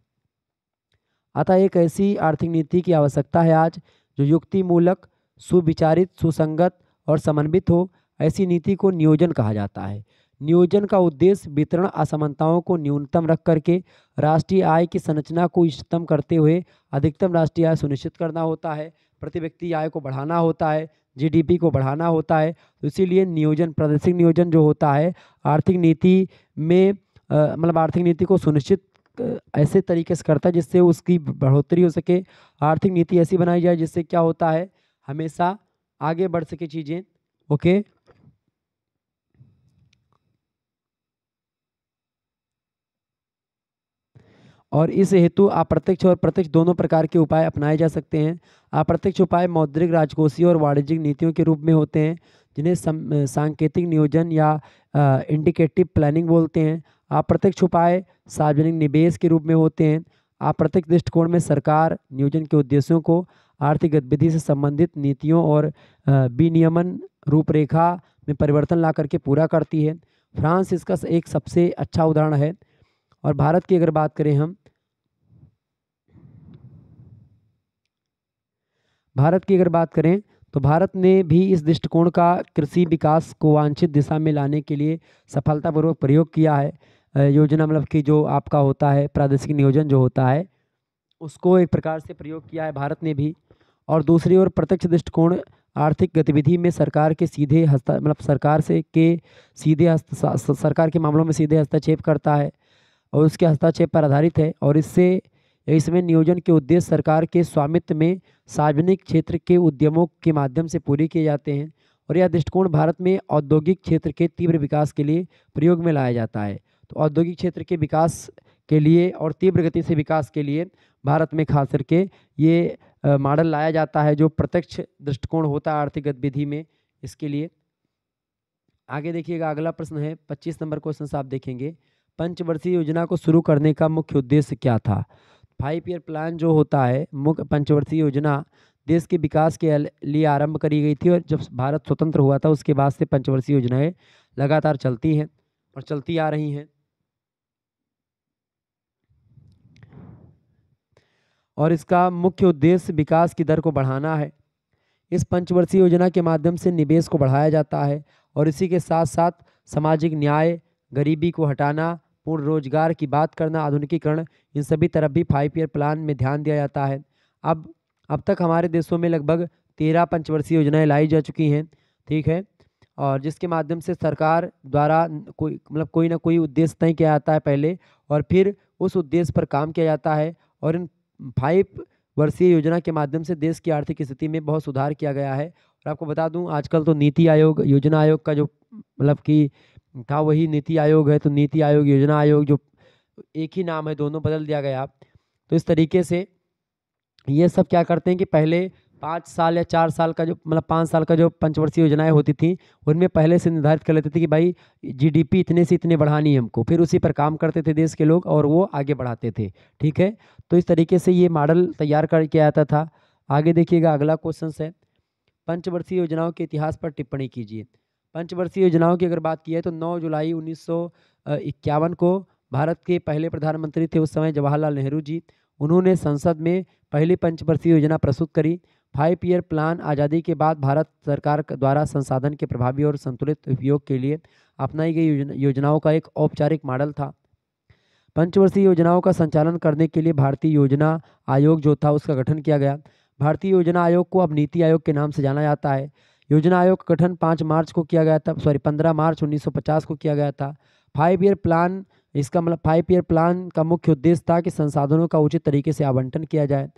अतः एक ऐसी आर्थिक नीति की आवश्यकता है आज जो युक्तिमूलक सुविचारित सुसंगत और समन्वित हो ऐसी नीति को नियोजन कहा जाता है नियोजन का उद्देश्य वितरण असमानताओं को न्यूनतम रख करके राष्ट्रीय आय की संरचना को इष्टतम करते हुए अधिकतम राष्ट्रीय आय सुनिश्चित करना होता है प्रति व्यक्ति आय को बढ़ाना होता है जीडीपी को बढ़ाना होता है तो इसीलिए नियोजन प्रादेशिक नियोजन जो होता है आर्थिक नीति में मतलब आर्थिक नीति को सुनिश्चित ऐसे तरीके से करता है जिससे उसकी बढ़ोतरी हो सके आर्थिक नीति ऐसी बनाई जाए जिससे क्या होता है हमेशा आगे बढ़ सके चीज़ें ओके और इस हेतु अप्रत्यक्ष और प्रत्यक्ष दोनों प्रकार के उपाय अपनाए जा सकते हैं अप्रत्यक्ष उपाय मौद्रिक राजकोषीय और वाणिज्यिक नीतियों के रूप में होते हैं जिन्हें सांकेतिक नियोजन या इंडिकेटिव प्लानिंग बोलते हैं अप्रत्यक्ष उपाय सार्वजनिक निवेश के रूप में होते हैं अप्रत्यक्ष दृष्टिकोण में सरकार नियोजन के उद्देश्यों को आर्थिक गतिविधि से संबंधित नीतियों और विनियमन रूपरेखा में परिवर्तन ला करके पूरा करती है फ्रांस इसका एक सबसे अच्छा उदाहरण है और भारत की अगर बात करें हम भारत की अगर बात करें तो भारत ने भी इस दृष्टिकोण का कृषि विकास को वांछित दिशा में लाने के लिए सफलतापूर्वक प्रयोग किया है योजना मतलब कि जो आपका होता है प्रादेशिक नियोजन जो होता है उसको एक प्रकार से प्रयोग किया है भारत ने भी और दूसरी ओर प्रत्यक्ष दृष्टिकोण आर्थिक गतिविधि में सरकार के सीधे हस्ता मतलब सरकार से के सीधे हस्त सरकार के मामलों में सीधे हस्तक्षेप करता है और उसके हस्तक्षेप पर आधारित है और इससे इसमें नियोजन के उद्देश्य सरकार के स्वामित्व में सार्वजनिक क्षेत्र के उद्यमों के माध्यम से पूरे किए जाते हैं और यह दृष्टिकोण भारत में औद्योगिक क्षेत्र के तीव्र विकास के लिए प्रयोग में लाया जाता है तो औद्योगिक क्षेत्र के विकास के लिए और तीव्र गति से विकास के लिए भारत में खास करके ये मॉडल लाया जाता है जो प्रत्यक्ष दृष्टिकोण होता है आर्थिक गतिविधि में इसके लिए आगे देखिएगा अगला प्रश्न है पच्चीस नंबर क्वेश्चन आप देखेंगे पंचवर्षीय योजना को शुरू करने का मुख्य उद्देश्य क्या था फाइव ईयर प्लान जो होता है मुख्य पंचवर्षीय योजना देश के विकास के लिए आरंभ करी गई थी और जब भारत स्वतंत्र हुआ था उसके बाद से पंचवर्षीय योजनाएं लगातार चलती हैं और चलती आ रही हैं और इसका मुख्य उद्देश्य विकास की दर को बढ़ाना है इस पंचवर्षीय योजना के माध्यम से निवेश को बढ़ाया जाता है और इसी के साथ साथ सामाजिक न्याय गरीबी को हटाना पूर्ण रोजगार की बात करना आधुनिकीकरण इन सभी तरफ भी फाइव ईयर प्लान में ध्यान दिया जाता है अब अब तक हमारे देशों में लगभग तेरह पंचवर्षीय योजनाएं लाई जा चुकी हैं ठीक है और जिसके माध्यम से सरकार द्वारा कोई मतलब कोई ना कोई उद्देश्य तय किया जाता है पहले और फिर उस उद्देश्य पर काम किया जाता है और इन फाइव वर्षीय योजना के माध्यम से देश की आर्थिक स्थिति में बहुत सुधार किया गया है और आपको बता दूं आजकल तो नीति आयोग योजना आयोग का जो मतलब कि था वही नीति आयोग है तो नीति आयोग योजना आयोग जो एक ही नाम है दोनों बदल दिया गया तो इस तरीके से ये सब क्या करते हैं कि पहले पाँच साल या चार साल का जो मतलब पाँच साल का जो पंचवर्षीय योजनाएं होती थी उनमें पहले से निर्धारित कर लेते थे कि भाई जीडीपी इतने से इतने बढ़ानी है हमको फिर उसी पर काम करते थे देश के लोग और वो आगे बढ़ाते थे ठीक है तो इस तरीके से ये मॉडल तैयार करके आता था आगे देखिएगा अगला क्वेश्चन है पंचवर्षीय योजनाओं के इतिहास पर टिप्पणी कीजिए पंचवर्षीय योजनाओं की अगर बात की है तो 9 जुलाई उन्नीस को भारत के पहले प्रधानमंत्री थे उस समय जवाहरलाल नेहरू जी उन्होंने संसद में पहली पंचवर्षीय योजना प्रस्तुत करी फाइव ईयर प्लान आज़ादी के बाद भारत सरकार द्वारा संसाधन के प्रभावी और संतुलित उपयोग के लिए अपनाई गई योजना, योजनाओं का एक औपचारिक मॉडल था पंचवर्षीय योजनाओं का संचालन करने के लिए भारतीय योजना आयोग जो था उसका गठन किया गया भारतीय योजना आयोग को अब नीति आयोग के नाम से जाना जाता है योजना आयोग का गठन पाँच मार्च को किया गया था सॉरी पंद्रह मार्च पचास को किया गया था फाइव ईयर प्लान इसका मतलब फाइव ईयर प्लान का मुख्य उद्देश्य था कि संसाधनों का उचित तरीके से आवंटन किया जाए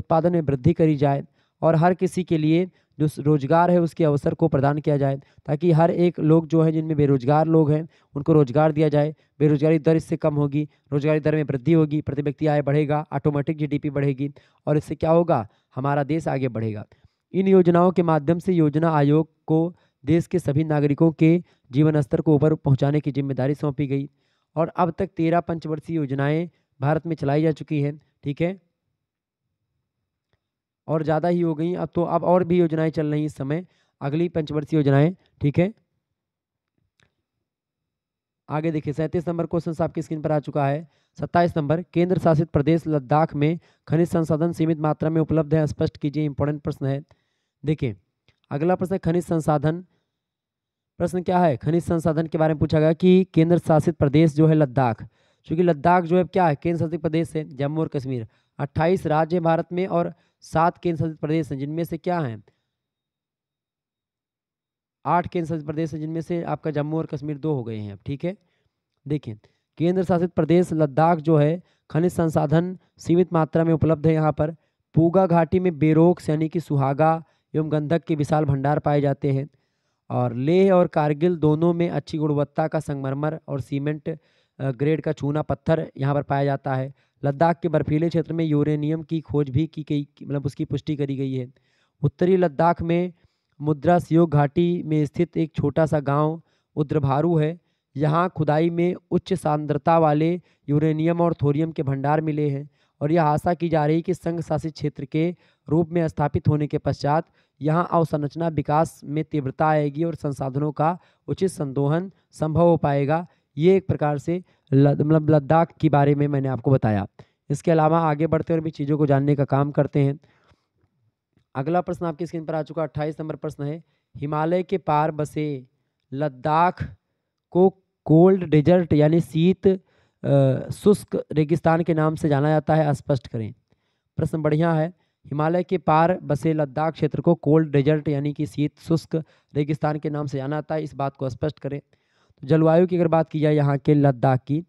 उत्पादन में वृद्धि करी जाए और हर किसी के लिए जो रोजगार है उसके अवसर को प्रदान किया जाए ताकि हर एक लोग जो है जिनमें बेरोजगार लोग हैं उनको रोजगार दिया जाए बेरोजगारी दर इससे कम होगी रोजगारी दर में वृद्धि होगी प्रति व्यक्ति आय बढ़ेगा ऑटोमेटिक जीडीपी बढ़ेगी और इससे क्या होगा हमारा देश आगे बढ़ेगा इन योजनाओं के माध्यम से योजना आयोग को देश के सभी नागरिकों के जीवन स्तर को ऊपर पहुंचाने की जिम्मेदारी सौंपी गई और अब तक तेरह पंचवर्षीय योजनाएं भारत में चलाई जा चुकी हैं ठीक है और ज़्यादा ही हो गई अब तो अब और भी योजनाएं चल रही इस समय अगली पंचवर्षीय योजनाएं ठीक है आगे देखिए सैंतीस नंबर क्वेश्चन आपकी स्क्रीन पर आ चुका है सत्ताईस नंबर केंद्र शासित प्रदेश लद्दाख में खनिज संसाधन सीमित मात्रा में उपलब्ध है स्पष्ट कीजिए इंपॉर्टेंट प्रश्न है देखिए अगला प्रश्न खनिज संसाधन प्रश्न क्या है खनिज संसाधन के बारे में पूछा गया कि केंद्र शासित प्रदेश जो है लद्दाख क्योंकि लद्दाख जो है क्या है केंद्र शासित प्रदेश है जम्मू और कश्मीर अट्ठाईस राज्य भारत में और सात केंद्र शासित प्रदेश हैं जिनमें से क्या हैं आठ केंद्र शासित प्रदेश हैं जिनमें से आपका जम्मू और कश्मीर दो हो गए हैं अब ठीक है देखिए केंद्र शासित प्रदेश लद्दाख जो है खनिज संसाधन सीमित मात्रा में उपलब्ध है यहाँ पर पूगा घाटी में बेरोक्स यानी कि सुहागा एवं गंधक के विशाल भंडार पाए जाते हैं और लेह और कारगिल दोनों में अच्छी गुणवत्ता का संगमरमर और सीमेंट ग्रेड का चूना पत्थर यहाँ पर पाया जाता है लद्दाख के बर्फीले क्षेत्र में यूरेनियम की खोज भी की गई मतलब उसकी पुष्टि करी गई है उत्तरी लद्दाख में मुद्रा सियोग घाटी में स्थित एक छोटा सा गांव उद्रभारू है यहाँ खुदाई में उच्च सांद्रता वाले यूरेनियम और थोरियम के भंडार मिले हैं और यह आशा की जा रही कि संघ शासित क्षेत्र के रूप में स्थापित होने के पश्चात यहाँ अवसंरचना विकास में तीव्रता आएगी और संसाधनों का उचित संदोहन संभव हो पाएगा ये एक प्रकार से मतलब लद्दाख के बारे में मैंने आपको बताया इसके अलावा आगे बढ़ते हुए भी चीज़ों को जानने का काम करते हैं अगला प्रश्न आपकी स्क्रीन पर आ चुका अट्ठाईस नंबर प्रश्न है हिमालय के पार बसे लद्दाख को कोल्ड डेजर्ट यानी शीत शुष्क रेगिस्तान के नाम से जाना जाता है स्पष्ट करें प्रश्न बढ़िया है हिमालय के पार बसे लद्दाख क्षेत्र को कोल्ड डेजर्ट यानी कि शीत शुष्क रेगिस्तान के नाम से जाना जाता है इस बात को स्पष्ट करें तो जलवायु की अगर बात की जाए यहाँ के लद्दाख की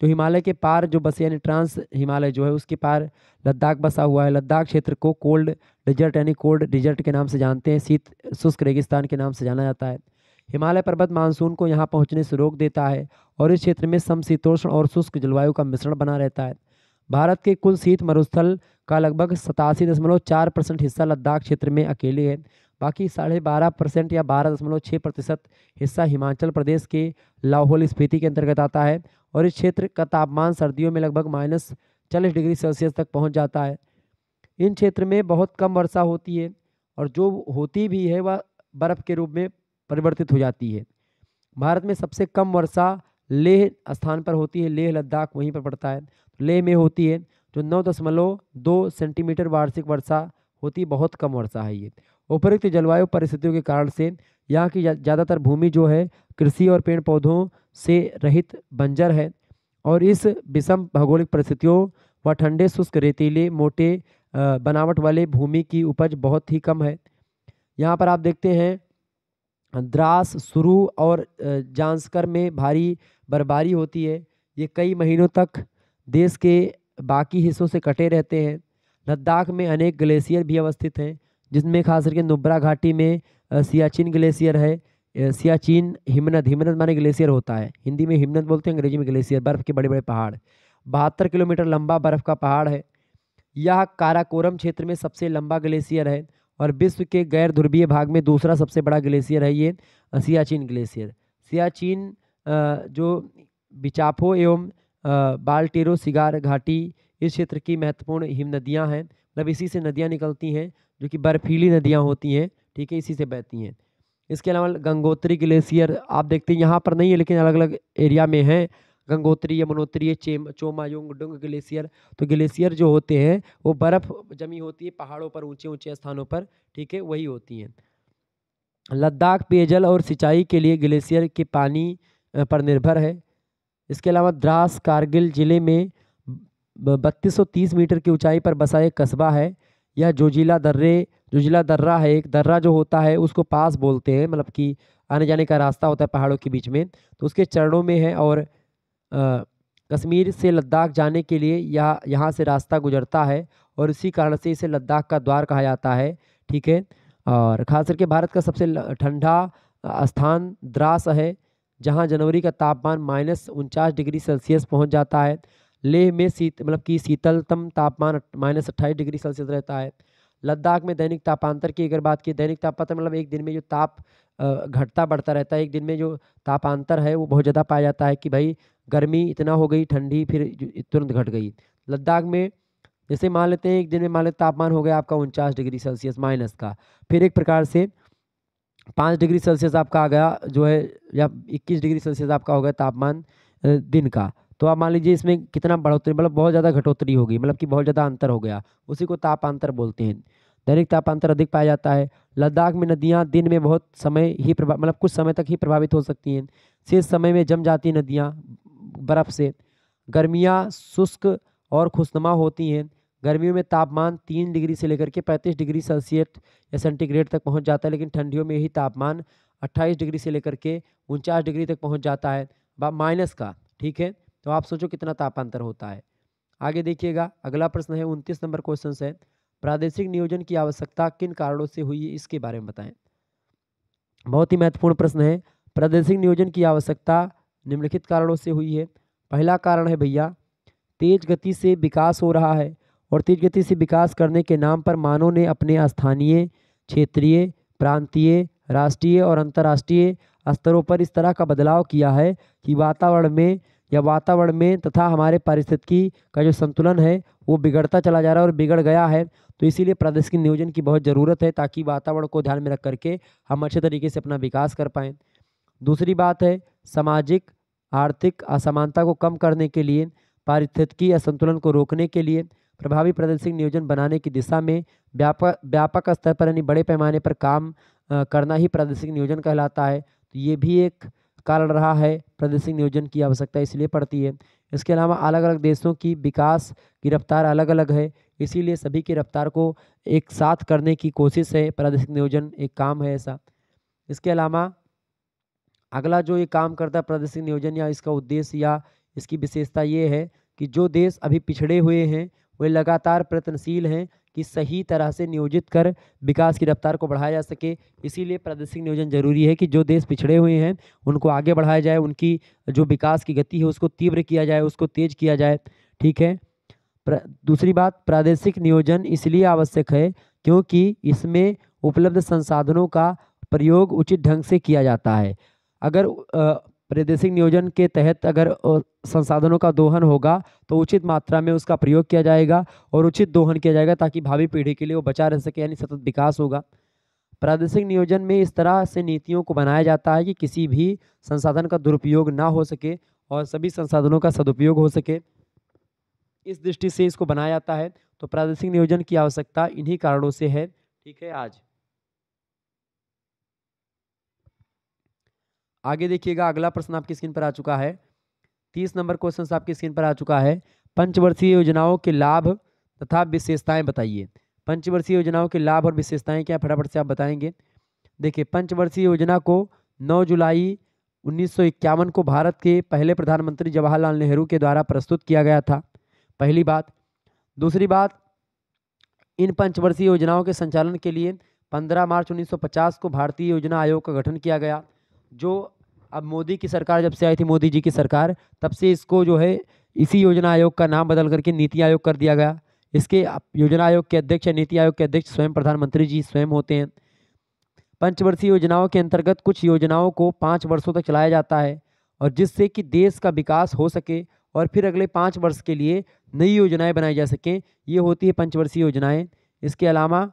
तो हिमालय के पार जो बसे यानी ट्रांस हिमालय जो है उसके पार लद्दाख बसा हुआ है लद्दाख क्षेत्र को कोल्ड डिजर्ट यानी कोल्ड डिजर्ट के नाम से जानते हैं शीत शुष्क रेगिस्तान के नाम से जाना जाता है हिमालय पर्वत मानसून को यहाँ पहुँचने से रोक देता है और इस क्षेत्र में समशीतोष्ण और शुष्क जलवायु का मिश्रण बना रहता है भारत के कुल शीत मरुस्थल का लगभग सतासी दशमलव चार परसेंट हिस्सा लद्दाख क्षेत्र में अकेले है बाकी साढ़े बारह परसेंट या बारह दशमलव छः प्रतिशत हिस्सा हिमाचल प्रदेश के लाहौल स्पीति के अंतर्गत आता है और इस क्षेत्र का तापमान सर्दियों में लगभग माइनस चालीस डिग्री सेल्सियस तक पहुँच जाता है इन क्षेत्र में बहुत कम वर्षा होती है और जो होती भी है वह बर्फ़ के रूप में परिवर्तित हो जाती है भारत में सबसे कम वर्षा लेह स्थान पर होती है लेह लद्दाख वहीं पर पड़ता है लेह में होती है जो नौ दशमलव दो सेंटीमीटर वार्षिक वर्षा होती बहुत कम वर्षा है ये उपरोक्त जलवायु परिस्थितियों के कारण से यहाँ की ज़्यादातर भूमि जो है कृषि और पेड़ पौधों से रहित बंजर है और इस विषम भौगोलिक परिस्थितियों व ठंडे शुष्क रेतीले मोटे बनावट वाले भूमि की उपज बहुत ही कम है यहाँ पर आप देखते हैं द्रास सुरू और जांसकर में भारी बर्फबारी होती है ये कई महीनों तक देश के बाकी हिस्सों से कटे रहते हैं लद्दाख में अनेक ग्लेशियर भी अवस्थित हैं जिसमें खास करके नुब्रा घाटी में सियाचिन ग्लेशियर है सियाचिन हिमनद हिमनद माने ग्लेशियर होता है हिंदी में हिमनद बोलते हैं अंग्रेजी में ग्लेशियर बर्फ़ के बड़े बड़े पहाड़ बहत्तर किलोमीटर लंबा बर्फ़ का पहाड़ है यह काराकोरम क्षेत्र में सबसे लंबा ग्लेशियर है और विश्व के गैर ध्रुवीय भाग में दूसरा सबसे बड़ा ग्लेशियर है ये सियाचिन ग्लेशियर सियाचिन जो बिचाफो एवं बाल्टेरो सिगार घाटी इस क्षेत्र की महत्वपूर्ण हिम नदियाँ हैं मतलब इसी से नदियाँ निकलती हैं जो कि बर्फीली नदियाँ होती हैं ठीक है इसी से बहती हैं इसके अलावा गंगोत्री ग्लेशियर आप देखते हैं यहाँ पर नहीं है लेकिन अलग अलग एरिया में हैं गंगोत्री यमुनोत्री चेम चोमायुंग डुंग ग्लेशियर तो ग्लेशियर जो होते हैं वो बर्फ़ जमी होती है पहाड़ों पर ऊंचे ऊंचे स्थानों पर ठीक है वही होती हैं लद्दाख पेयजल और सिंचाई के लिए ग्लेशियर के पानी पर निर्भर है इसके अलावा द्रास कारगिल ज़िले में बत्तीस मीटर की ऊंचाई पर बसा एक कस्बा है यह जोजिला दर्रे जोजिला दर्रा है एक दर्रा जो होता है उसको पास बोलते हैं मतलब कि आने जाने का रास्ता होता है पहाड़ों के बीच में तो उसके चरणों में है और आ, कश्मीर से लद्दाख जाने के लिए यह यहाँ से रास्ता गुजरता है और इसी कारण से इसे लद्दाख का द्वार कहा जाता है ठीक है और खास करके भारत का सबसे ठंडा स्थान द्रास है जहां जनवरी का तापमान माइनस उनचास डिग्री सेल्सियस पहुंच जाता है लेह में शीत मतलब कि शीतलतम तापमान माइनस अट्ठाईस डिग्री सेल्सियस रहता है लद्दाख में दैनिक तापांतर की अगर बात की दैनिक तापांतर मतलब एक दिन में जो ताप घटता बढ़ता रहता है एक दिन में जो तापांतर है वो बहुत ज़्यादा पाया जाता है कि भाई गर्मी इतना हो गई ठंडी फिर तुरंत घट गई लद्दाख में जैसे मान लेते हैं एक दिन में मान लेते तापमान हो गया आपका उनचास डिग्री सेल्सियस माइनस का फिर एक प्रकार से पाँच डिग्री सेल्सियस आपका आ गया जो है या इक्कीस डिग्री सेल्सियस आपका हो गया तापमान दिन का तो आप मान लीजिए इसमें कितना बढ़ोतरी मतलब बहुत ज़्यादा घटोतरी होगी मतलब कि बहुत ज़्यादा अंतर हो गया उसी को तापांतर बोलते हैं दैनिक तापांतर अधिक पाया जाता है लद्दाख में नदियाँ दिन में बहुत समय ही प्रभा मतलब कुछ समय तक ही प्रभावित हो सकती हैं शेष समय में जम जाती नदियाँ बर्फ़ से गर्मियाँ शुष्क और खुशनुमा होती हैं गर्मियों में तापमान तीन डिग्री से लेकर के पैंतीस डिग्री सेल्सियस या सेंटीग्रेड तक पहुंच जाता है लेकिन ठंडियों में यही तापमान अट्ठाईस डिग्री से लेकर के उनचास डिग्री तक पहुंच जाता है माइनस का ठीक है तो आप सोचो कितना तापांतर होता है आगे देखिएगा अगला प्रश्न है उनतीस नंबर क्वेश्चन है प्रादेशिक नियोजन की आवश्यकता किन कारणों से हुई इसके बारे में बताएँ बहुत ही महत्वपूर्ण प्रश्न है प्रादेशिक नियोजन की आवश्यकता निम्नलिखित कारणों से हुई है पहला कारण है भैया तेज गति से विकास हो रहा है और तेज गति से विकास करने के नाम पर मानव ने अपने स्थानीय क्षेत्रीय प्रांतीय राष्ट्रीय और अंतर्राष्ट्रीय स्तरों पर इस तरह का बदलाव किया है कि वातावरण में या वातावरण में तथा हमारे पारिस्थितिकी का जो संतुलन है वो बिगड़ता चला जा रहा है और बिगड़ गया है तो इसीलिए प्रादेशिक नियोजन की बहुत ज़रूरत है ताकि वातावरण को ध्यान में रख करके हम अच्छे तरीके से अपना विकास कर पाएँ दूसरी बात है सामाजिक आर्थिक असमानता को कम करने के लिए पारिस्थितिकी असंतुलन को रोकने के लिए प्रभावी प्रदर्शन नियोजन बनाने की दिशा में व्यापक व्यापक स्तर पर यानी बड़े पैमाने पर काम करना ही प्रादेशिक नियोजन कहलाता है तो ये भी एक कारण रहा है प्रादेशिक नियोजन की आवश्यकता इसलिए पड़ती है इसके अलावा अलग अलग देशों की विकास की रफ्तार अलग अलग है इसीलिए सभी की रफ्तार को एक साथ करने की कोशिश है प्रादेशिक नियोजन एक काम है ऐसा इसके अलावा अगला जो ये काम करता है प्रादेशिक नियोजन या इसका उद्देश्य या इसकी विशेषता ये है कि जो देश अभी पिछड़े हुए हैं वे लगातार प्रयत्नशील हैं कि सही तरह से नियोजित कर विकास की रफ्तार को बढ़ाया जा सके इसीलिए प्रादेशिक नियोजन जरूरी है कि जो देश पिछड़े हुए हैं उनको आगे बढ़ाया जाए उनकी जो विकास की गति है उसको तीव्र किया जाए उसको तेज किया जाए ठीक है दूसरी बात प्रादेशिक नियोजन इसलिए आवश्यक है क्योंकि इसमें उपलब्ध संसाधनों का प्रयोग उचित ढंग से किया जाता है अगर प्रादेशिक नियोजन के तहत अगर संसाधनों का दोहन होगा तो उचित मात्रा में उसका प्रयोग किया जाएगा और उचित दोहन किया जाएगा ताकि भावी पीढ़ी के लिए वो बचा रह सके यानी सतत विकास होगा प्रादेशिक नियोजन में इस तरह से नीतियों को बनाया जाता है कि किसी भी संसाधन का दुरुपयोग ना हो सके और सभी संसाधनों का सदुपयोग हो सके इस दृष्टि से इसको बनाया जाता है तो प्रादेशिक नियोजन की आवश्यकता इन्हीं कारणों से है ठीक है आज आगे देखिएगा अगला प्रश्न आपकी स्क्रीन पर आ चुका है तीस नंबर क्वेश्चन आपकी स्क्रीन पर आ चुका है पंचवर्षीय योजनाओं के लाभ तथा विशेषताएं बताइए पंचवर्षीय योजनाओं के लाभ और विशेषताएं क्या फटाफट से आप बताएंगे देखिए पंचवर्षीय योजना को 9 जुलाई उन्नीस को भारत के पहले प्रधानमंत्री जवाहरलाल नेहरू के द्वारा प्रस्तुत किया गया था पहली बात दूसरी बात इन पंचवर्षीय योजनाओं के संचालन के लिए 15 मार्च 1950 को भारतीय योजना आयोग का गठन किया गया जो अब मोदी की सरकार जब से आई थी मोदी जी की सरकार तब से इसको जो है इसी योजना आयोग का नाम बदल करके नीति आयोग कर दिया गया इसके योजना आयोग के अध्यक्ष नीति आयोग के अध्यक्ष स्वयं प्रधानमंत्री जी स्वयं होते हैं पंचवर्षीय योजनाओं के अंतर्गत कुछ योजनाओं को पाँच वर्षों तक चलाया जाता है और जिससे कि देश का विकास हो सके और फिर अगले पाँच वर्ष के लिए नई योजनाएं बनाई जा सकें ये होती है पंचवर्षीय योजनाएं इसके अलावा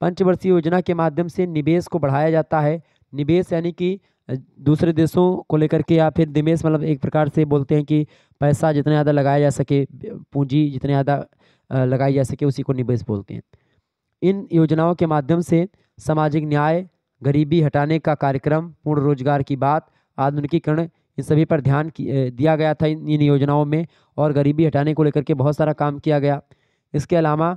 पंचवर्षीय योजना के माध्यम से निवेश को बढ़ाया जाता है निवेश यानी कि दूसरे देशों को लेकर के या फिर निवेश मतलब एक प्रकार से बोलते हैं कि पैसा जितना ज़्यादा लगाया जा सके पूंजी जितने ज़्यादा लगाई जा सके उसी को निवेश बोलते हैं इन योजनाओं के माध्यम से सामाजिक न्याय गरीबी हटाने का कार्यक्रम पूर्ण रोजगार की बात आधुनिकीकरण इन सभी पर ध्यान दिया गया था इन योजनाओं में और गरीबी हटाने को लेकर के बहुत सारा काम किया गया इसके अलावा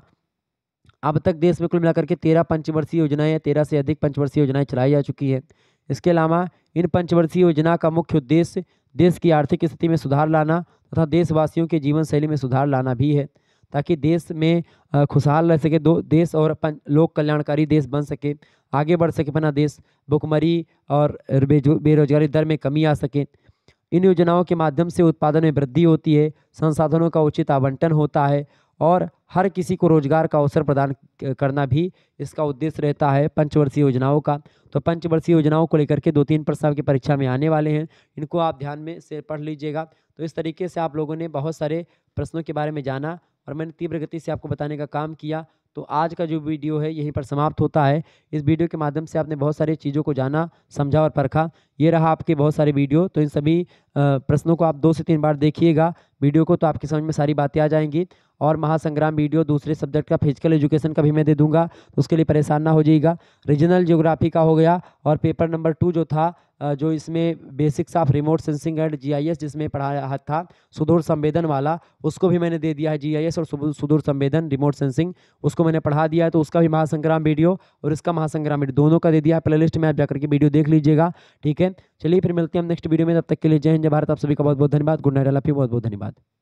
अब तक देश में कुल मिलाकर के तेरह पंचवर्षीय योजनाएं तेरह से अधिक पंचवर्षीय योजनाएं चलाई जा चुकी है इसके अलावा इन पंचवर्षीय योजना का मुख्य उद्देश्य देश की आर्थिक स्थिति में सुधार लाना तथा देशवासियों के जीवन शैली में सुधार लाना भी है ताकि देश में खुशहाल रह सके दो देश और अपन लोक कल्याणकारी देश बन सके आगे बढ़ सके अपना देश भुखमरी और बेरोजगारी दर में कमी आ सके इन योजनाओं के माध्यम से उत्पादन में वृद्धि होती है संसाधनों का उचित आवंटन होता है और हर किसी को रोजगार का अवसर प्रदान करना भी इसका उद्देश्य रहता है पंचवर्षीय योजनाओं का तो पंचवर्षीय योजनाओं को लेकर के दो तीन प्रस्ताव की परीक्षा में आने वाले हैं इनको आप ध्यान में से पढ़ लीजिएगा तो इस तरीके से आप लोगों ने बहुत सारे प्रश्नों के बारे में जाना और मैंने तीव्र गति से आपको बताने का काम किया तो आज का जो वीडियो है यहीं पर समाप्त होता है इस वीडियो के माध्यम से आपने बहुत सारी चीज़ों को जाना समझा और परखा ये रहा आपके बहुत सारे वीडियो तो इन सभी प्रश्नों को आप दो से तीन बार देखिएगा वीडियो को तो आपके समझ में सारी बातें आ जाएंगी और महासंग्राम वीडियो दूसरे सब्जेक्ट का फिजिकल एजुकेशन का भी मैं दे दूंगा तो उसके लिए परेशान ना हो जाएगा रीजनल ज्योग्राफी का हो गया और पेपर नंबर टू जो था जो इसमें basics of remote sensing and GIS जिसमें पढ़ाया था सुदूर संवेदन वाला उसको भी मैंने दे दिया है जीआईएस और सुदूर संवेदन रिमोट सेंसिंग उसको मैंने पढ़ा दिया है तो उसका भी महासंग्राम वीडियो और इसका महासंग्राम वीडियो दोनों का दे दिया है लिस्ट में आप जाकर के वीडियो देख लीजिएगा ठीक है चलिए फिर मिलते हैं हम नेक्स्ट वीडियो में तब तक के लिए जय हिंद भारत आप सभी का बहुत बहुत धन्यवाद गुड नाइट अल्लाह बहुत बहुत धन्यवाद